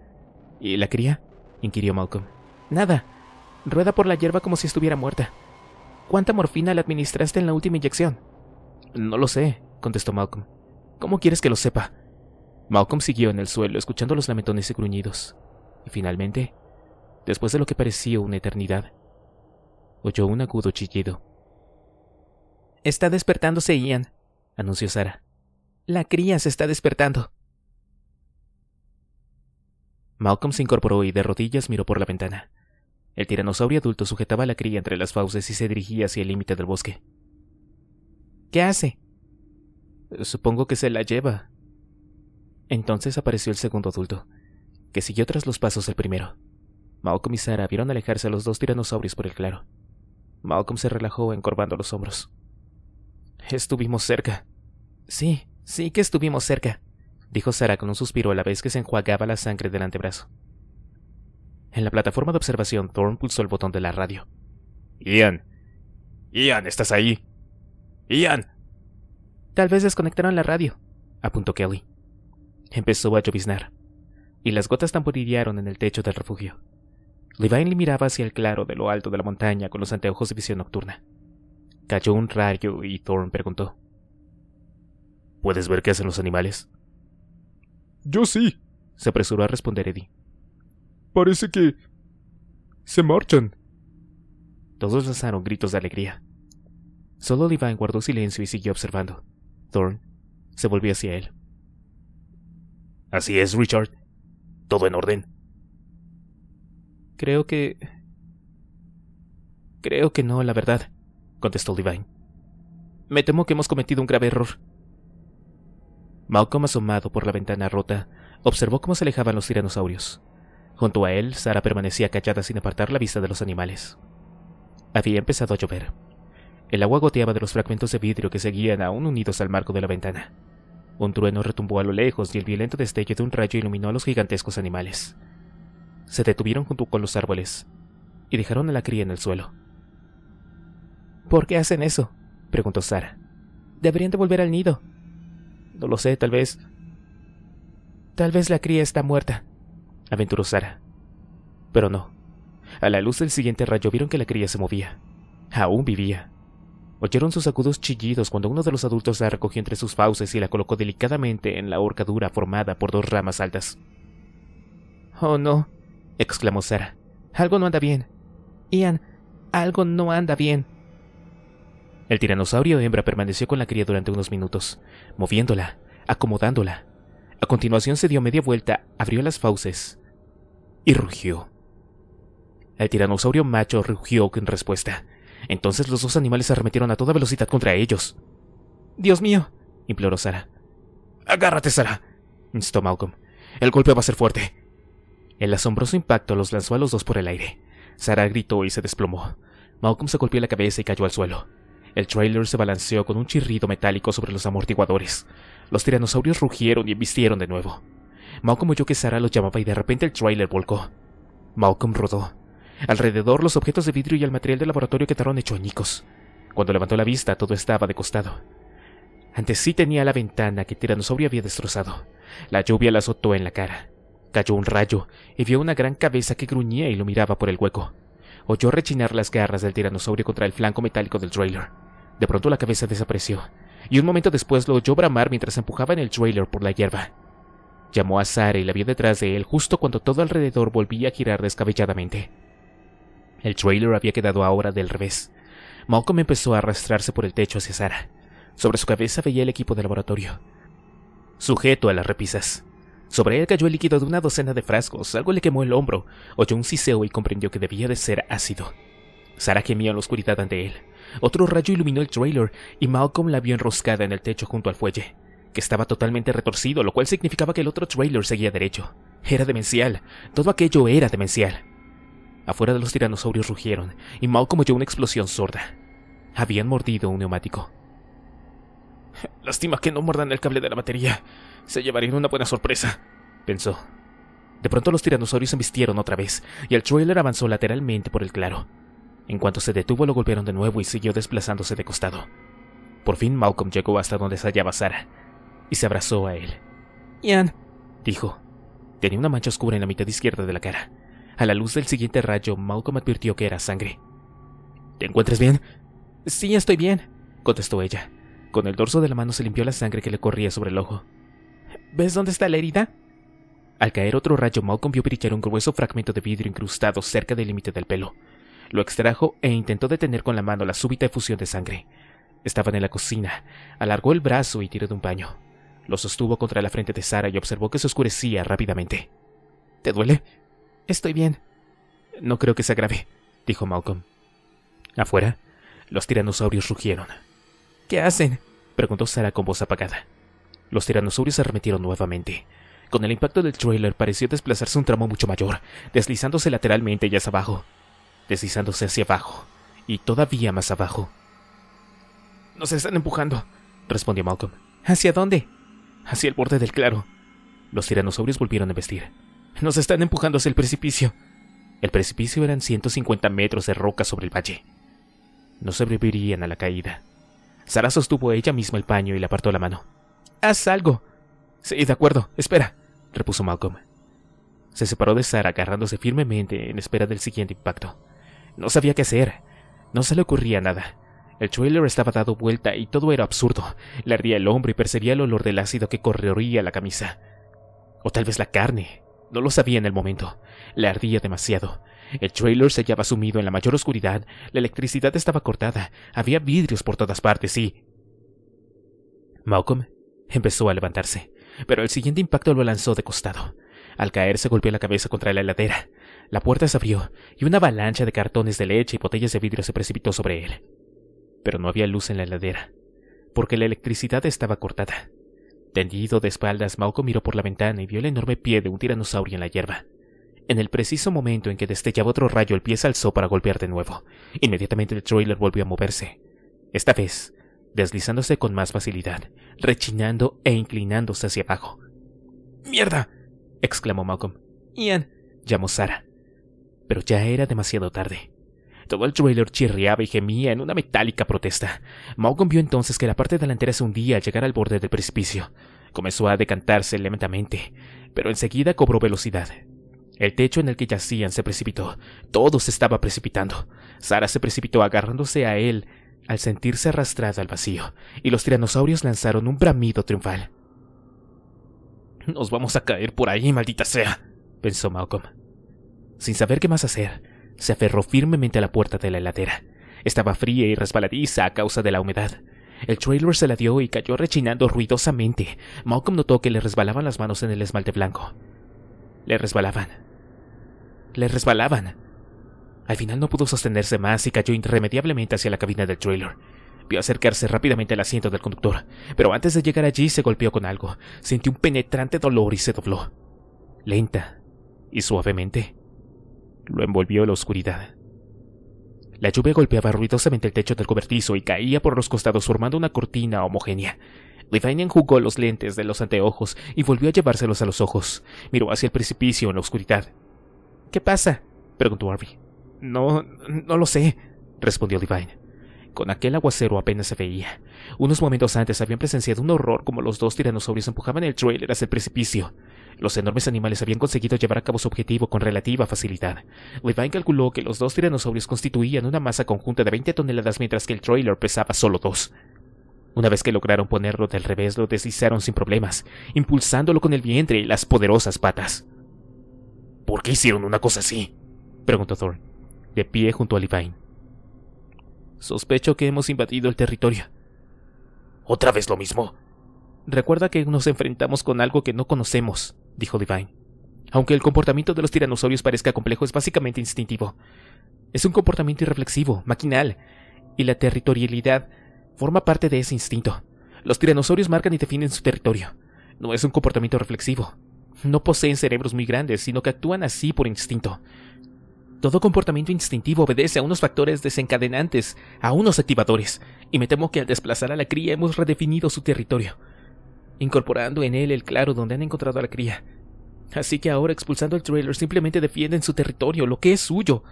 ¿Y la cría? inquirió Malcolm. Nada. Rueda por la hierba como si estuviera muerta. ¿Cuánta morfina le administraste en la última inyección? No lo sé, contestó Malcolm. ¿Cómo quieres que lo sepa? Malcolm siguió en el suelo, escuchando los lamentones y gruñidos. Y finalmente, después de lo que parecía una eternidad, oyó un agudo chillido. Está despertándose Ian, anunció Sara. La cría se está despertando. Malcolm se incorporó y de rodillas miró por la ventana. El tiranosaurio adulto sujetaba a la cría entre las fauces y se dirigía hacia el límite del bosque. ¿Qué hace? Supongo que se la lleva. Entonces apareció el segundo adulto, que siguió tras los pasos del primero. Malcolm y Sara vieron alejarse a los dos tiranosaurios por el claro. Malcolm se relajó encorvando los hombros. Estuvimos cerca. Sí, sí que estuvimos cerca, dijo Sara con un suspiro a la vez que se enjuagaba la sangre del antebrazo. En la plataforma de observación, Thorne pulsó el botón de la radio. Ian. Ian, ¿estás ahí? Ian. Tal vez desconectaron la radio, apuntó Kelly. Empezó a lloviznar, y las gotas tamborillaron en el techo del refugio. Levine miraba hacia el claro de lo alto de la montaña con los anteojos de visión nocturna. Cayó un rayo y Thorne preguntó. ¿Puedes ver qué hacen los animales? Yo sí, se apresuró a responder Eddie. Parece que... se marchan. Todos lanzaron gritos de alegría. Solo Levine guardó silencio y siguió observando. Thorne se volvió hacia él. Así es, Richard. Todo en orden. Creo que... Creo que no, la verdad, contestó Levine. Me temo que hemos cometido un grave error. Malcolm, asomado por la ventana rota, observó cómo se alejaban los tiranosaurios. Junto a él, Sara permanecía callada sin apartar la vista de los animales. Había empezado a llover. El agua goteaba de los fragmentos de vidrio que seguían aún unidos al marco de la ventana. Un trueno retumbó a lo lejos y el violento destello de un rayo iluminó a los gigantescos animales. Se detuvieron junto con los árboles y dejaron a la cría en el suelo. ¿Por qué hacen eso? preguntó Sara. Deberían de volver al nido. No lo sé, tal vez. Tal vez la cría está muerta, aventuró Sara. Pero no. A la luz del siguiente rayo vieron que la cría se movía. Aún vivía. Oyeron sus agudos chillidos cuando uno de los adultos la recogió entre sus fauces y la colocó delicadamente en la horcadura formada por dos ramas altas. Oh no, exclamó Sara. Algo no anda bien. Ian, algo no anda bien. El tiranosaurio hembra permaneció con la cría durante unos minutos, moviéndola, acomodándola. A continuación se dio media vuelta, abrió las fauces y rugió. El tiranosaurio macho rugió en respuesta, entonces los dos animales se arremetieron a toda velocidad contra ellos. Dios mío, imploró Sara. Agárrate, Sara, instó Malcolm. El golpe va a ser fuerte. El asombroso impacto los lanzó a los dos por el aire. Sara gritó y se desplomó. Malcolm se golpeó la cabeza y cayó al suelo. El trailer se balanceó con un chirrido metálico sobre los amortiguadores. Los tiranosaurios rugieron y embistieron de nuevo. Malcolm oyó que Sara los llamaba y de repente el trailer volcó. Malcolm rodó. Alrededor, los objetos de vidrio y el material del laboratorio quedaron hecho añicos. Cuando levantó la vista, todo estaba de costado. Ante sí tenía la ventana que Tiranosaurio había destrozado. La lluvia la azotó en la cara. Cayó un rayo y vio una gran cabeza que gruñía y lo miraba por el hueco. Oyó rechinar las garras del tiranosaurio contra el flanco metálico del trailer. De pronto la cabeza desapareció, y un momento después lo oyó bramar mientras empujaba en el trailer por la hierba. Llamó a Sara y la vio detrás de él justo cuando todo alrededor volvía a girar descabelladamente. El trailer había quedado ahora del revés. Malcolm empezó a arrastrarse por el techo hacia Sara. Sobre su cabeza veía el equipo de laboratorio, sujeto a las repisas. Sobre él cayó el líquido de una docena de frascos, algo le quemó el hombro, oyó un siseo y comprendió que debía de ser ácido. Sara gemía en la oscuridad ante él. Otro rayo iluminó el trailer y Malcolm la vio enroscada en el techo junto al fuelle, que estaba totalmente retorcido, lo cual significaba que el otro trailer seguía derecho. Era demencial, todo aquello era demencial. Afuera de los tiranosaurios rugieron y Malcolm oyó una explosión sorda. Habían mordido un neumático. [laughs] Lástima que no mordan el cable de la batería. Se llevarían una buena sorpresa, pensó. De pronto los tiranosaurios se vistieron otra vez y el trailer avanzó lateralmente por el claro. En cuanto se detuvo lo golpearon de nuevo y siguió desplazándose de costado. Por fin Malcolm llegó hasta donde se hallaba Sara y se abrazó a él. Ian, dijo. Tenía una mancha oscura en la mitad izquierda de la cara. A la luz del siguiente rayo, Malcolm advirtió que era sangre. ¿Te encuentras bien? Sí, estoy bien, contestó ella. Con el dorso de la mano se limpió la sangre que le corría sobre el ojo. ¿Ves dónde está la herida? Al caer otro rayo, Malcolm vio brillar un grueso fragmento de vidrio incrustado cerca del límite del pelo. Lo extrajo e intentó detener con la mano la súbita efusión de sangre. Estaban en la cocina. Alargó el brazo y tiró de un paño. Lo sostuvo contra la frente de Sara y observó que se oscurecía rápidamente. ¿Te duele? Estoy bien. No creo que se agrave, dijo Malcolm. Afuera, los tiranosaurios rugieron. ¿Qué hacen? preguntó Sara con voz apagada. Los tiranosaurios se arremetieron nuevamente. Con el impacto del trailer pareció desplazarse un tramo mucho mayor, deslizándose lateralmente y hacia abajo, deslizándose hacia abajo, y todavía más abajo. Nos están empujando, respondió Malcolm. ¿Hacia dónde? Hacia el borde del claro. Los tiranosaurios volvieron a vestir. Nos están empujando hacia el precipicio. El precipicio eran 150 metros de roca sobre el valle. No sobrevivirían a la caída. Sara sostuvo ella misma el paño y le apartó la mano. Haz algo. Sí, de acuerdo, espera, repuso Malcolm. Se separó de Sara agarrándose firmemente en espera del siguiente impacto. No sabía qué hacer. No se le ocurría nada. El trailer estaba dado vuelta y todo era absurdo. Le ardía el hombro y percibía el olor del ácido que correría la camisa. O tal vez la carne. No lo sabía en el momento. Le ardía demasiado. El trailer se hallaba sumido en la mayor oscuridad, la electricidad estaba cortada, había vidrios por todas partes y... Malcolm empezó a levantarse, pero el siguiente impacto lo lanzó de costado. Al caer se golpeó la cabeza contra la heladera. La puerta se abrió y una avalancha de cartones de leche y botellas de vidrio se precipitó sobre él. Pero no había luz en la heladera, porque la electricidad estaba cortada. Tendido de espaldas, Malcolm miró por la ventana y vio el enorme pie de un tiranosaurio en la hierba. En el preciso momento en que destellaba otro rayo, el pie se alzó para golpear de nuevo. Inmediatamente el trailer volvió a moverse. Esta vez, deslizándose con más facilidad, rechinando e inclinándose hacia abajo. ¡Mierda! exclamó Malcolm. Ian, llamó Sara. Pero ya era demasiado tarde. Todo el trailer chirriaba y gemía en una metálica protesta. malcolm vio entonces que la parte delantera se hundía al llegar al borde del precipicio. Comenzó a decantarse lentamente, pero enseguida cobró velocidad. El techo en el que yacían se precipitó. Todo se estaba precipitando. Sara se precipitó agarrándose a él al sentirse arrastrada al vacío, y los tiranosaurios lanzaron un bramido triunfal. Nos vamos a caer por ahí, maldita sea, pensó Malcolm. Sin saber qué más hacer, se aferró firmemente a la puerta de la heladera. Estaba fría y resbaladiza a causa de la humedad. El trailer se la dio y cayó rechinando ruidosamente. Malcolm notó que le resbalaban las manos en el esmalte blanco. Le resbalaban. Le resbalaban. Al final no pudo sostenerse más y cayó irremediablemente hacia la cabina del trailer. Vio acercarse rápidamente al asiento del conductor, pero antes de llegar allí se golpeó con algo. Sintió un penetrante dolor y se dobló. Lenta y suavemente lo envolvió la oscuridad. La lluvia golpeaba ruidosamente el techo del cobertizo y caía por los costados formando una cortina homogénea. Divine enjugó los lentes de los anteojos y volvió a llevárselos a los ojos. Miró hacia el precipicio en la oscuridad. ¿Qué pasa? preguntó Harvey. No, no lo sé, respondió Divine. Con aquel aguacero apenas se veía. Unos momentos antes habían presenciado un horror como los dos tiranosaurios empujaban el trailer hacia el precipicio. Los enormes animales habían conseguido llevar a cabo su objetivo con relativa facilidad. Levine calculó que los dos tiranosaurios constituían una masa conjunta de 20 toneladas mientras que el trailer pesaba solo dos. Una vez que lograron ponerlo del revés, lo deslizaron sin problemas, impulsándolo con el vientre y las poderosas patas. ¿Por qué hicieron una cosa así? preguntó Thorne, de pie junto a Levine. Sospecho que hemos invadido el territorio. ¿Otra vez lo mismo? Recuerda que nos enfrentamos con algo que no conocemos, dijo Divine. Aunque el comportamiento de los tiranosaurios parezca complejo, es básicamente instintivo. Es un comportamiento irreflexivo, maquinal, y la territorialidad forma parte de ese instinto. Los tiranosaurios marcan y definen su territorio. No es un comportamiento reflexivo. No poseen cerebros muy grandes, sino que actúan así por instinto. Todo comportamiento instintivo obedece a unos factores desencadenantes, a unos activadores, y me temo que al desplazar a la cría hemos redefinido su territorio incorporando en él el claro donde han encontrado a la cría. Así que ahora, expulsando el trailer, simplemente defienden su territorio, lo que es suyo.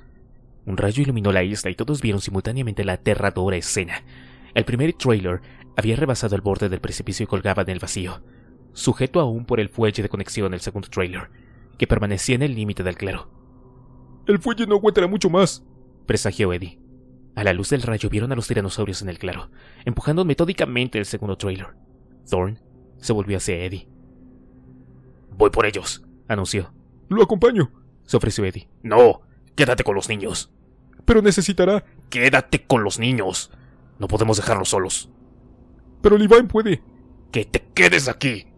Un rayo iluminó la isla y todos vieron simultáneamente la aterradora escena. El primer trailer había rebasado el borde del precipicio y colgaba en el vacío, sujeto aún por el fuelle de conexión del segundo trailer, que permanecía en el límite del claro. El fuelle no aguantará mucho más, presagió Eddie. A la luz del rayo vieron a los tiranosaurios en el claro, empujando metódicamente el segundo trailer. Thorn se volvió hacia Eddie. Voy por ellos, anunció. Lo acompaño, se ofreció Eddie. No, quédate con los niños. Pero necesitará. Quédate con los niños. No podemos dejarlos solos. Pero Levi puede. Que te quedes aquí,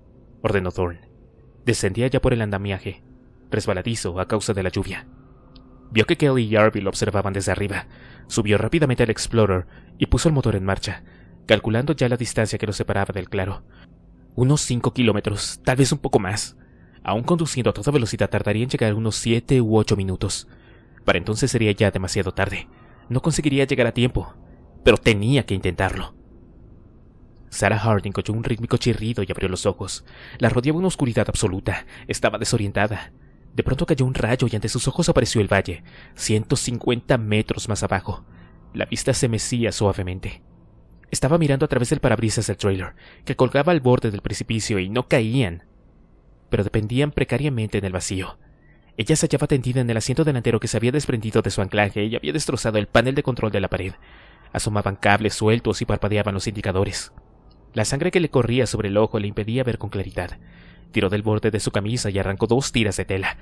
ordenó Thorne. Descendía ya por el andamiaje, resbaladizo a causa de la lluvia. Vio que Kelly y Arby lo observaban desde arriba. Subió rápidamente al Explorer y puso el motor en marcha, calculando ya la distancia que lo separaba del claro unos cinco kilómetros, tal vez un poco más. Aún conduciendo a toda velocidad tardaría en llegar unos siete u ocho minutos. Para entonces sería ya demasiado tarde. No conseguiría llegar a tiempo, pero tenía que intentarlo. Sarah Harding oyó un rítmico chirrido y abrió los ojos. La rodeaba una oscuridad absoluta. Estaba desorientada. De pronto cayó un rayo y ante sus ojos apareció el valle, ciento cincuenta metros más abajo. La vista se mecía suavemente. Estaba mirando a través del parabrisas del trailer, que colgaba al borde del precipicio y no caían, pero dependían precariamente en el vacío. Ella se hallaba tendida en el asiento delantero que se había desprendido de su anclaje y había destrozado el panel de control de la pared. Asomaban cables sueltos y parpadeaban los indicadores. La sangre que le corría sobre el ojo le impedía ver con claridad. Tiró del borde de su camisa y arrancó dos tiras de tela.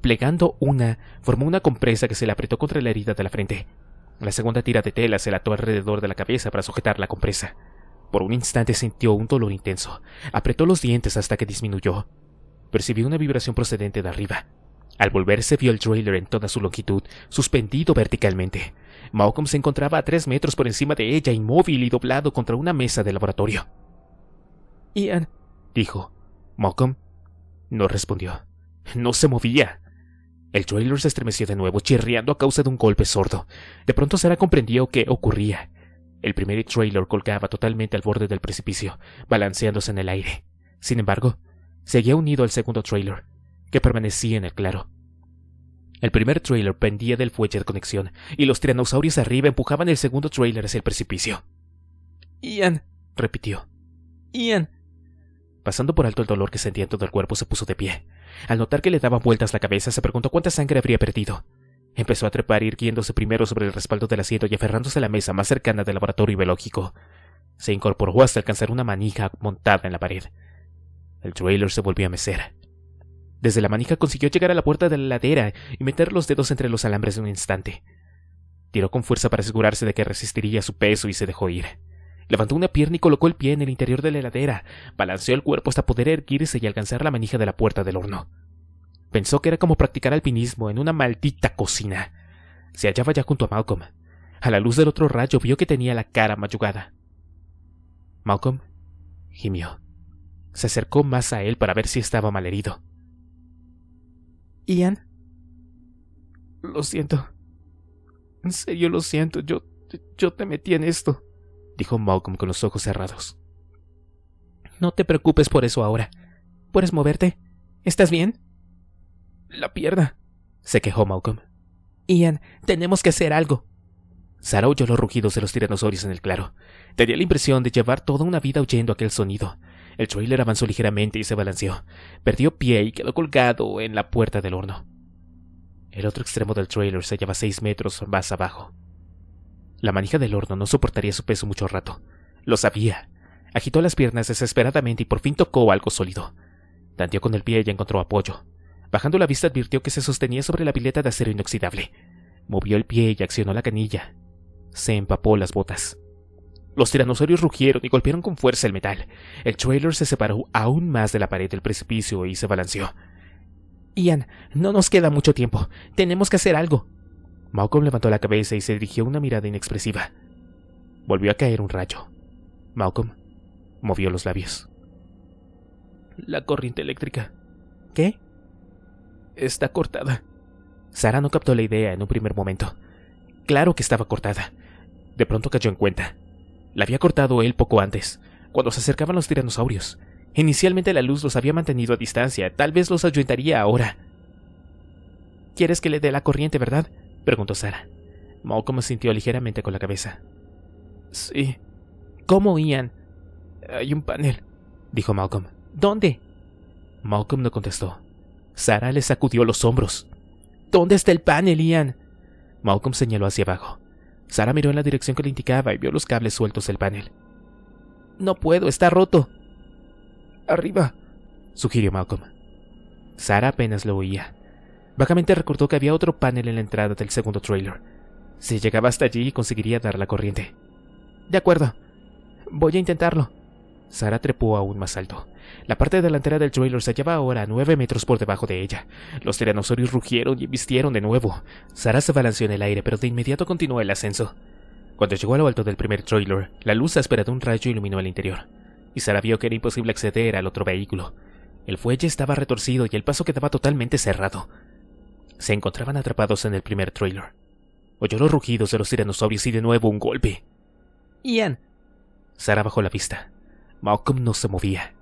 Plegando una, formó una compresa que se le apretó contra la herida de la frente. La segunda tira de tela se la ató alrededor de la cabeza para sujetar la compresa. Por un instante sintió un dolor intenso. Apretó los dientes hasta que disminuyó. Percibió una vibración procedente de arriba. Al volverse vio el trailer en toda su longitud, suspendido verticalmente. Malcolm se encontraba a tres metros por encima de ella, inmóvil y doblado contra una mesa de laboratorio. Ian, dijo. Malcolm no respondió. No se movía. El trailer se estremeció de nuevo, chirriando a causa de un golpe sordo. De pronto Sara comprendió qué ocurría. El primer trailer colgaba totalmente al borde del precipicio, balanceándose en el aire. Sin embargo, seguía unido al segundo trailer, que permanecía en el claro. El primer trailer pendía del fuelle de conexión, y los tiranosaurios arriba empujaban el segundo trailer hacia el precipicio. Ian, repitió. Ian. Pasando por alto el dolor que sentía en todo el cuerpo, se puso de pie. Al notar que le daba vueltas la cabeza, se preguntó cuánta sangre habría perdido. Empezó a trepar irguiéndose primero sobre el respaldo del asiento y aferrándose a la mesa más cercana del laboratorio biológico. Se incorporó hasta alcanzar una manija montada en la pared. El trailer se volvió a mecer. Desde la manija consiguió llegar a la puerta de la ladera y meter los dedos entre los alambres de un instante. Tiró con fuerza para asegurarse de que resistiría su peso y se dejó ir. Levantó una pierna y colocó el pie en el interior de la heladera. Balanceó el cuerpo hasta poder erguirse y alcanzar la manija de la puerta del horno. Pensó que era como practicar alpinismo en una maldita cocina. Se hallaba ya junto a Malcolm. A la luz del otro rayo vio que tenía la cara mayugada. Malcolm gimió. Se acercó más a él para ver si estaba malherido. Ian. Lo siento. En serio lo siento. Yo, yo te metí en esto dijo Malcolm con los ojos cerrados. No te preocupes por eso ahora. ¿Puedes moverte? ¿Estás bien? La pierna, se quejó Malcolm. Ian, tenemos que hacer algo. Sara oyó los rugidos de los tiranosaurios en el claro. Tenía la impresión de llevar toda una vida oyendo aquel sonido. El trailer avanzó ligeramente y se balanceó. Perdió pie y quedó colgado en la puerta del horno. El otro extremo del trailer se hallaba seis metros más abajo. La manija del horno no soportaría su peso mucho rato. Lo sabía. Agitó las piernas desesperadamente y por fin tocó algo sólido. Tanteó con el pie y encontró apoyo. Bajando la vista advirtió que se sostenía sobre la pileta de acero inoxidable. Movió el pie y accionó la canilla. Se empapó las botas. Los tiranosaurios rugieron y golpearon con fuerza el metal. El trailer se separó aún más de la pared del precipicio y se balanceó. Ian, no nos queda mucho tiempo. Tenemos que hacer algo. Malcolm levantó la cabeza y se dirigió una mirada inexpresiva. Volvió a caer un rayo. Malcolm movió los labios. La corriente eléctrica. ¿Qué? Está cortada. Sara no captó la idea en un primer momento. Claro que estaba cortada. De pronto cayó en cuenta. La había cortado él poco antes, cuando se acercaban los tiranosaurios. Inicialmente la luz los había mantenido a distancia, tal vez los ayuntaría ahora. ¿Quieres que le dé la corriente, verdad? Preguntó Sara. Malcolm sintió ligeramente con la cabeza. Sí. ¿Cómo, Ian? Hay un panel, dijo Malcolm. ¿Dónde? Malcolm no contestó. Sara le sacudió los hombros. ¿Dónde está el panel, Ian? Malcolm señaló hacia abajo. Sara miró en la dirección que le indicaba y vio los cables sueltos del panel. No puedo, está roto. Arriba, sugirió Malcolm. Sara apenas lo oía. Vagamente recordó que había otro panel en la entrada del segundo trailer. Si llegaba hasta allí, conseguiría dar la corriente. De acuerdo. Voy a intentarlo. Sara trepó aún más alto. La parte delantera del trailer se hallaba ahora a nueve metros por debajo de ella. Los tiranosaurios rugieron y vistieron de nuevo. Sara se balanceó en el aire, pero de inmediato continuó el ascenso. Cuando llegó a lo alto del primer trailer, la luz áspera de un rayo iluminó el interior, y Sara vio que era imposible acceder al otro vehículo. El fuelle estaba retorcido y el paso quedaba totalmente cerrado se encontraban atrapados en el primer trailer. Oyó los rugidos de los tiranosaurios y de nuevo un golpe. Ian. Sara bajó la vista. Malcolm no se movía.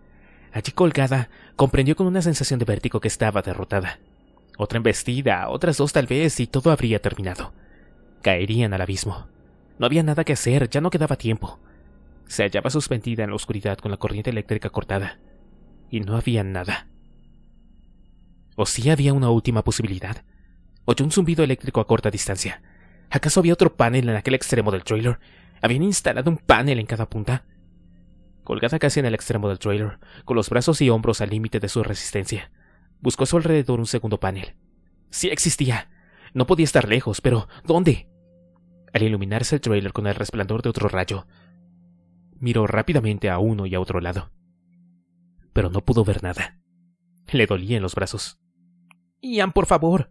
Allí colgada, comprendió con una sensación de vértigo que estaba derrotada. Otra embestida, otras dos tal vez, y todo habría terminado. Caerían al abismo. No había nada que hacer, ya no quedaba tiempo. Se hallaba suspendida en la oscuridad con la corriente eléctrica cortada. Y no había nada. ¿O si sí había una última posibilidad? Oyó un zumbido eléctrico a corta distancia. ¿Acaso había otro panel en aquel extremo del trailer? ¿Habían instalado un panel en cada punta? Colgada casi en el extremo del trailer, con los brazos y hombros al límite de su resistencia, buscó a su alrededor un segundo panel. Sí existía. No podía estar lejos, pero ¿dónde? Al iluminarse el trailer con el resplandor de otro rayo, miró rápidamente a uno y a otro lado. Pero no pudo ver nada. Le dolía en los brazos. Ian, por favor.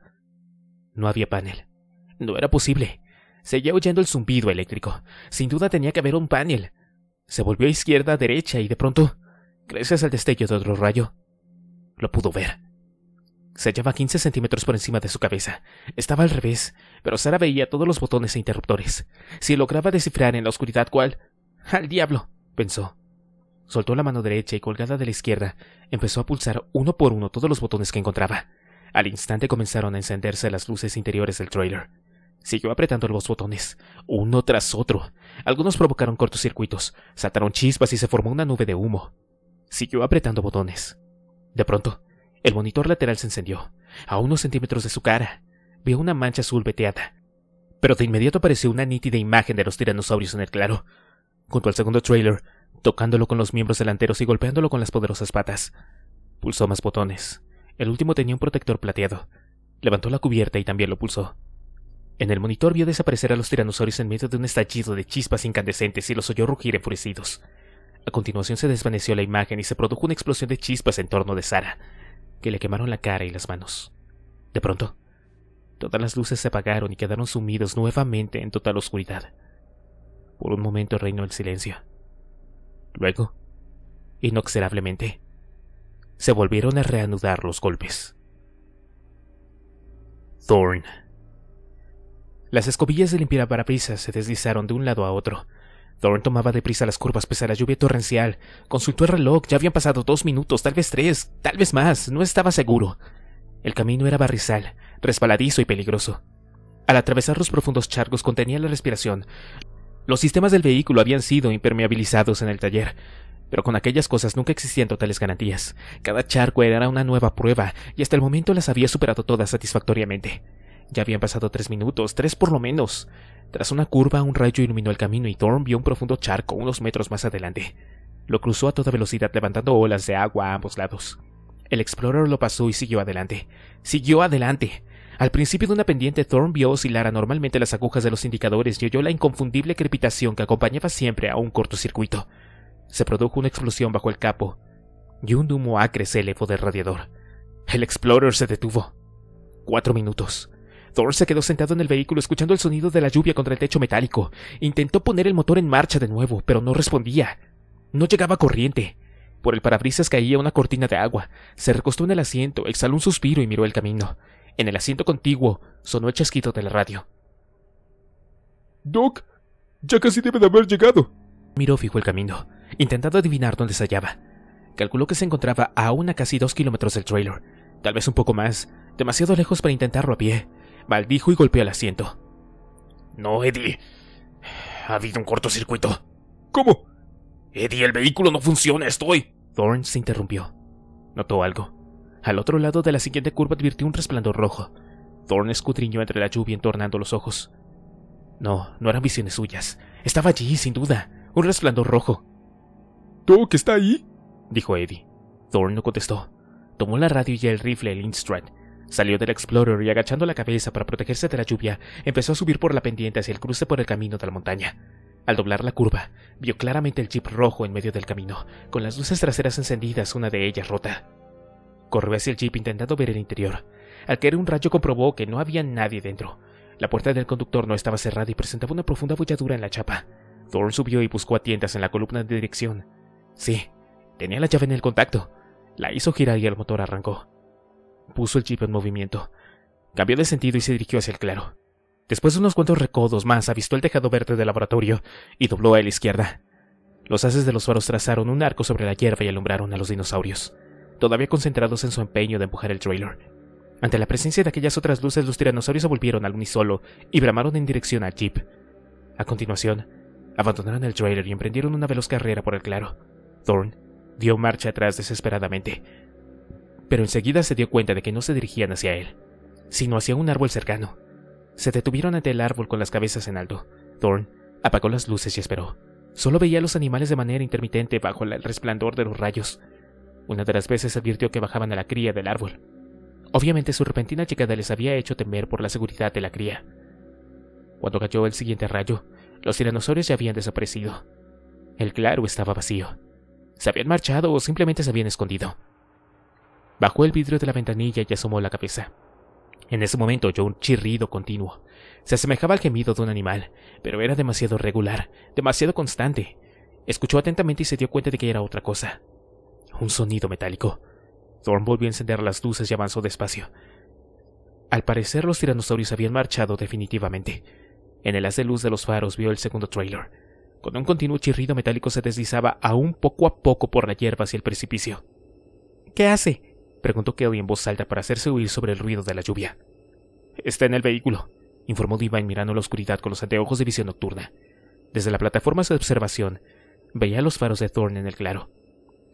No había panel. No era posible. Seguía oyendo el zumbido eléctrico. Sin duda tenía que haber un panel. Se volvió a izquierda, derecha y de pronto, gracias al destello de otro rayo, lo pudo ver. Se hallaba 15 centímetros por encima de su cabeza. Estaba al revés, pero Sara veía todos los botones e interruptores. Si lograba descifrar en la oscuridad cuál... ¡Al diablo! pensó. Soltó la mano derecha y colgada de la izquierda, empezó a pulsar uno por uno todos los botones que encontraba. Al instante comenzaron a encenderse las luces interiores del trailer. Siguió apretando los botones, uno tras otro. Algunos provocaron cortocircuitos, saltaron chispas y se formó una nube de humo. Siguió apretando botones. De pronto, el monitor lateral se encendió. A unos centímetros de su cara, vio una mancha azul veteada. Pero de inmediato apareció una nítida imagen de los tiranosaurios en el claro. Junto al segundo trailer, tocándolo con los miembros delanteros y golpeándolo con las poderosas patas. Pulsó más botones. El último tenía un protector plateado. Levantó la cubierta y también lo pulsó. En el monitor vio desaparecer a los tiranosaurios en medio de un estallido de chispas incandescentes y los oyó rugir enfurecidos. A continuación se desvaneció la imagen y se produjo una explosión de chispas en torno de Sara, que le quemaron la cara y las manos. De pronto, todas las luces se apagaron y quedaron sumidos nuevamente en total oscuridad. Por un momento reinó el silencio. Luego, inexorablemente, se volvieron a reanudar los golpes. Thorn. Las escobillas de limpiar limpiaparabrisas se deslizaron de un lado a otro. Thorn tomaba deprisa las curvas pese a la lluvia torrencial. Consultó el reloj, ya habían pasado dos minutos, tal vez tres, tal vez más, no estaba seguro. El camino era barrizal, resbaladizo y peligroso. Al atravesar los profundos charcos contenía la respiración. Los sistemas del vehículo habían sido impermeabilizados en el taller, pero con aquellas cosas nunca existían totales garantías. Cada charco era una nueva prueba, y hasta el momento las había superado todas satisfactoriamente. Ya habían pasado tres minutos, tres por lo menos. Tras una curva, un rayo iluminó el camino y Thorne vio un profundo charco unos metros más adelante. Lo cruzó a toda velocidad levantando olas de agua a ambos lados. El Explorer lo pasó y siguió adelante. Siguió adelante. Al principio de una pendiente, Thorne vio oscilar anormalmente las agujas de los indicadores y oyó la inconfundible crepitación que acompañaba siempre a un cortocircuito se produjo una explosión bajo el capo, y un humo acre se elevó del radiador. El Explorer se detuvo. Cuatro minutos. Thor se quedó sentado en el vehículo escuchando el sonido de la lluvia contra el techo metálico. Intentó poner el motor en marcha de nuevo, pero no respondía. No llegaba corriente. Por el parabrisas caía una cortina de agua. Se recostó en el asiento, exhaló un suspiro y miró el camino. En el asiento contiguo sonó el chasquido de la radio. Doc, ya casi debe de haber llegado. Miró fijo el camino intentando adivinar dónde se hallaba. Calculó que se encontraba aún a casi dos kilómetros del trailer, tal vez un poco más, demasiado lejos para intentarlo a pie. Maldijo y golpeó el asiento. No, Eddie. Ha habido un cortocircuito. ¿Cómo? Eddie, el vehículo no funciona, estoy. Thorne se interrumpió. Notó algo. Al otro lado de la siguiente curva advirtió un resplandor rojo. Thorne escudriñó entre la lluvia entornando los ojos. No, no eran visiones suyas. Estaba allí, sin duda. Un resplandor rojo. ¿qué ¿está ahí? dijo Eddie. Thorne no contestó. Tomó la radio y el rifle el Salió del Explorer y agachando la cabeza para protegerse de la lluvia, empezó a subir por la pendiente hacia el cruce por el camino de la montaña. Al doblar la curva, vio claramente el jeep rojo en medio del camino, con las luces traseras encendidas, una de ellas rota. Corrió hacia el jeep intentando ver el interior. Al caer un rayo comprobó que no había nadie dentro. La puerta del conductor no estaba cerrada y presentaba una profunda bolladura en la chapa. Thorne subió y buscó a tiendas en la columna de dirección, Sí, tenía la llave en el contacto. La hizo girar y el motor arrancó. Puso el jeep en movimiento. Cambió de sentido y se dirigió hacia el claro. Después de unos cuantos recodos más, avistó el tejado verde del laboratorio y dobló a la izquierda. Los haces de los faros trazaron un arco sobre la hierba y alumbraron a los dinosaurios, todavía concentrados en su empeño de empujar el trailer. Ante la presencia de aquellas otras luces, los tiranosaurios se volvieron al unísono y bramaron en dirección al jeep. A continuación, abandonaron el trailer y emprendieron una veloz carrera por el claro. Thorne dio marcha atrás desesperadamente, pero enseguida se dio cuenta de que no se dirigían hacia él, sino hacia un árbol cercano. Se detuvieron ante el árbol con las cabezas en alto. Thorn apagó las luces y esperó. Solo veía a los animales de manera intermitente bajo el resplandor de los rayos. Una de las veces advirtió que bajaban a la cría del árbol. Obviamente su repentina llegada les había hecho temer por la seguridad de la cría. Cuando cayó el siguiente rayo, los tiranosaurios ya habían desaparecido. El claro estaba vacío. ¿Se habían marchado o simplemente se habían escondido? Bajó el vidrio de la ventanilla y asomó la cabeza. En ese momento oyó un chirrido continuo. Se asemejaba al gemido de un animal, pero era demasiado regular, demasiado constante. Escuchó atentamente y se dio cuenta de que era otra cosa. Un sonido metálico. Thorne volvió a encender las luces y avanzó despacio. Al parecer los tiranosaurios habían marchado definitivamente. En el haz de luz de los faros vio el segundo trailer. Con un continuo chirrido metálico se deslizaba aún poco a poco por la hierba hacia el precipicio. ¿Qué hace? preguntó Kelly en voz alta para hacerse oír sobre el ruido de la lluvia. Está en el vehículo, informó Divine mirando la oscuridad con los anteojos de visión nocturna. Desde la plataforma de observación, veía los faros de Thorn en el claro.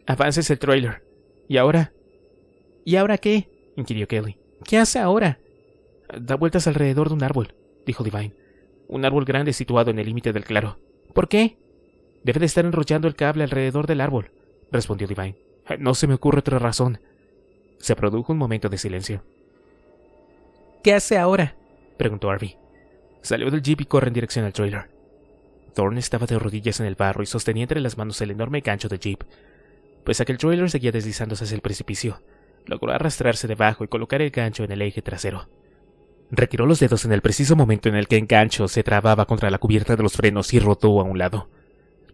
Avances el trailer. ¿Y ahora? ¿Y ahora qué? inquirió Kelly. ¿Qué hace ahora? Da vueltas alrededor de un árbol, dijo Divine. Un árbol grande situado en el límite del claro. ¿Por qué? Debe de estar enrollando el cable alrededor del árbol, respondió Divine. Eh, no se me ocurre otra razón. Se produjo un momento de silencio. ¿Qué hace ahora? preguntó Harvey. Salió del jeep y corre en dirección al trailer. Thorne estaba de rodillas en el barro y sostenía entre las manos el enorme gancho del jeep. Pues aquel trailer seguía deslizándose hacia el precipicio, logró arrastrarse debajo y colocar el gancho en el eje trasero. Retiró los dedos en el preciso momento en el que Engancho se trababa contra la cubierta de los frenos y rotó a un lado.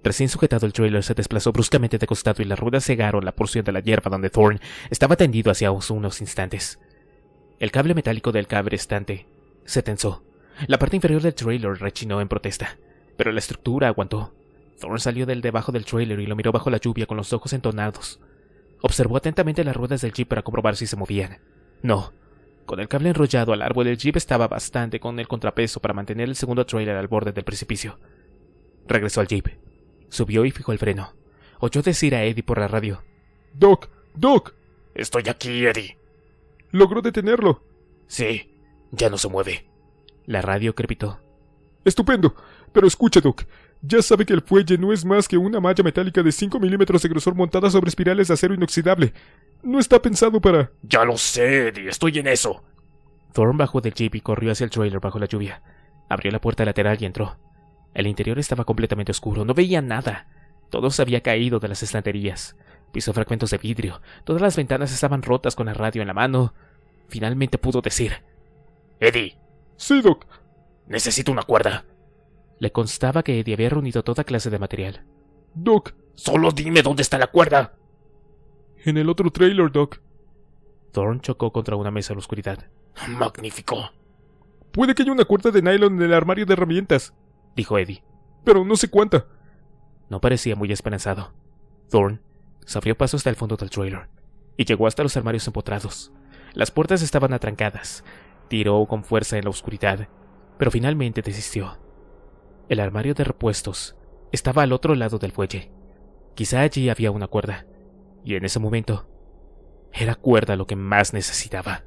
Recién sujetado el trailer se desplazó bruscamente de costado y las ruedas cegaron la porción de la hierba donde Thorne estaba tendido hacia unos instantes. El cable metálico del cabrestante estante se tensó. La parte inferior del trailer rechinó en protesta, pero la estructura aguantó. Thorne salió del debajo del trailer y lo miró bajo la lluvia con los ojos entonados. Observó atentamente las ruedas del jeep para comprobar si se movían. No, con el cable enrollado al árbol, el jeep estaba bastante con el contrapeso para mantener el segundo trailer al borde del precipicio. Regresó al jeep. Subió y fijó el freno. Oyó decir a Eddie por la radio. Doc, Doc. Estoy aquí, Eddie. Logró detenerlo. Sí, ya no se mueve. La radio crepitó. Estupendo. Pero escucha, Doc. Ya sabe que el fuelle no es más que una malla metálica de 5 milímetros de grosor montada sobre espirales de acero inoxidable. No está pensado para... Ya lo sé, Eddie, estoy en eso. Thorne bajó del jeep y corrió hacia el trailer bajo la lluvia. Abrió la puerta lateral y entró. El interior estaba completamente oscuro, no veía nada. Todo se había caído de las estanterías. Pisó fragmentos de vidrio. Todas las ventanas estaban rotas con la radio en la mano. Finalmente pudo decir... Eddie. Sí, Doc. Necesito una cuerda. Le constaba que Eddie había reunido toda clase de material. Doc, solo dime dónde está la cuerda. En el otro trailer, Doc. Thorn chocó contra una mesa en la oscuridad. Magnífico. Puede que haya una cuerda de nylon en el armario de herramientas, dijo Eddie. Pero no sé cuánta. No parecía muy esperanzado. Thorn se abrió paso hasta el fondo del trailer y llegó hasta los armarios empotrados. Las puertas estaban atrancadas. Tiró con fuerza en la oscuridad, pero finalmente desistió. El armario de repuestos estaba al otro lado del fuelle. Quizá allí había una cuerda. Y en ese momento, era cuerda lo que más necesitaba.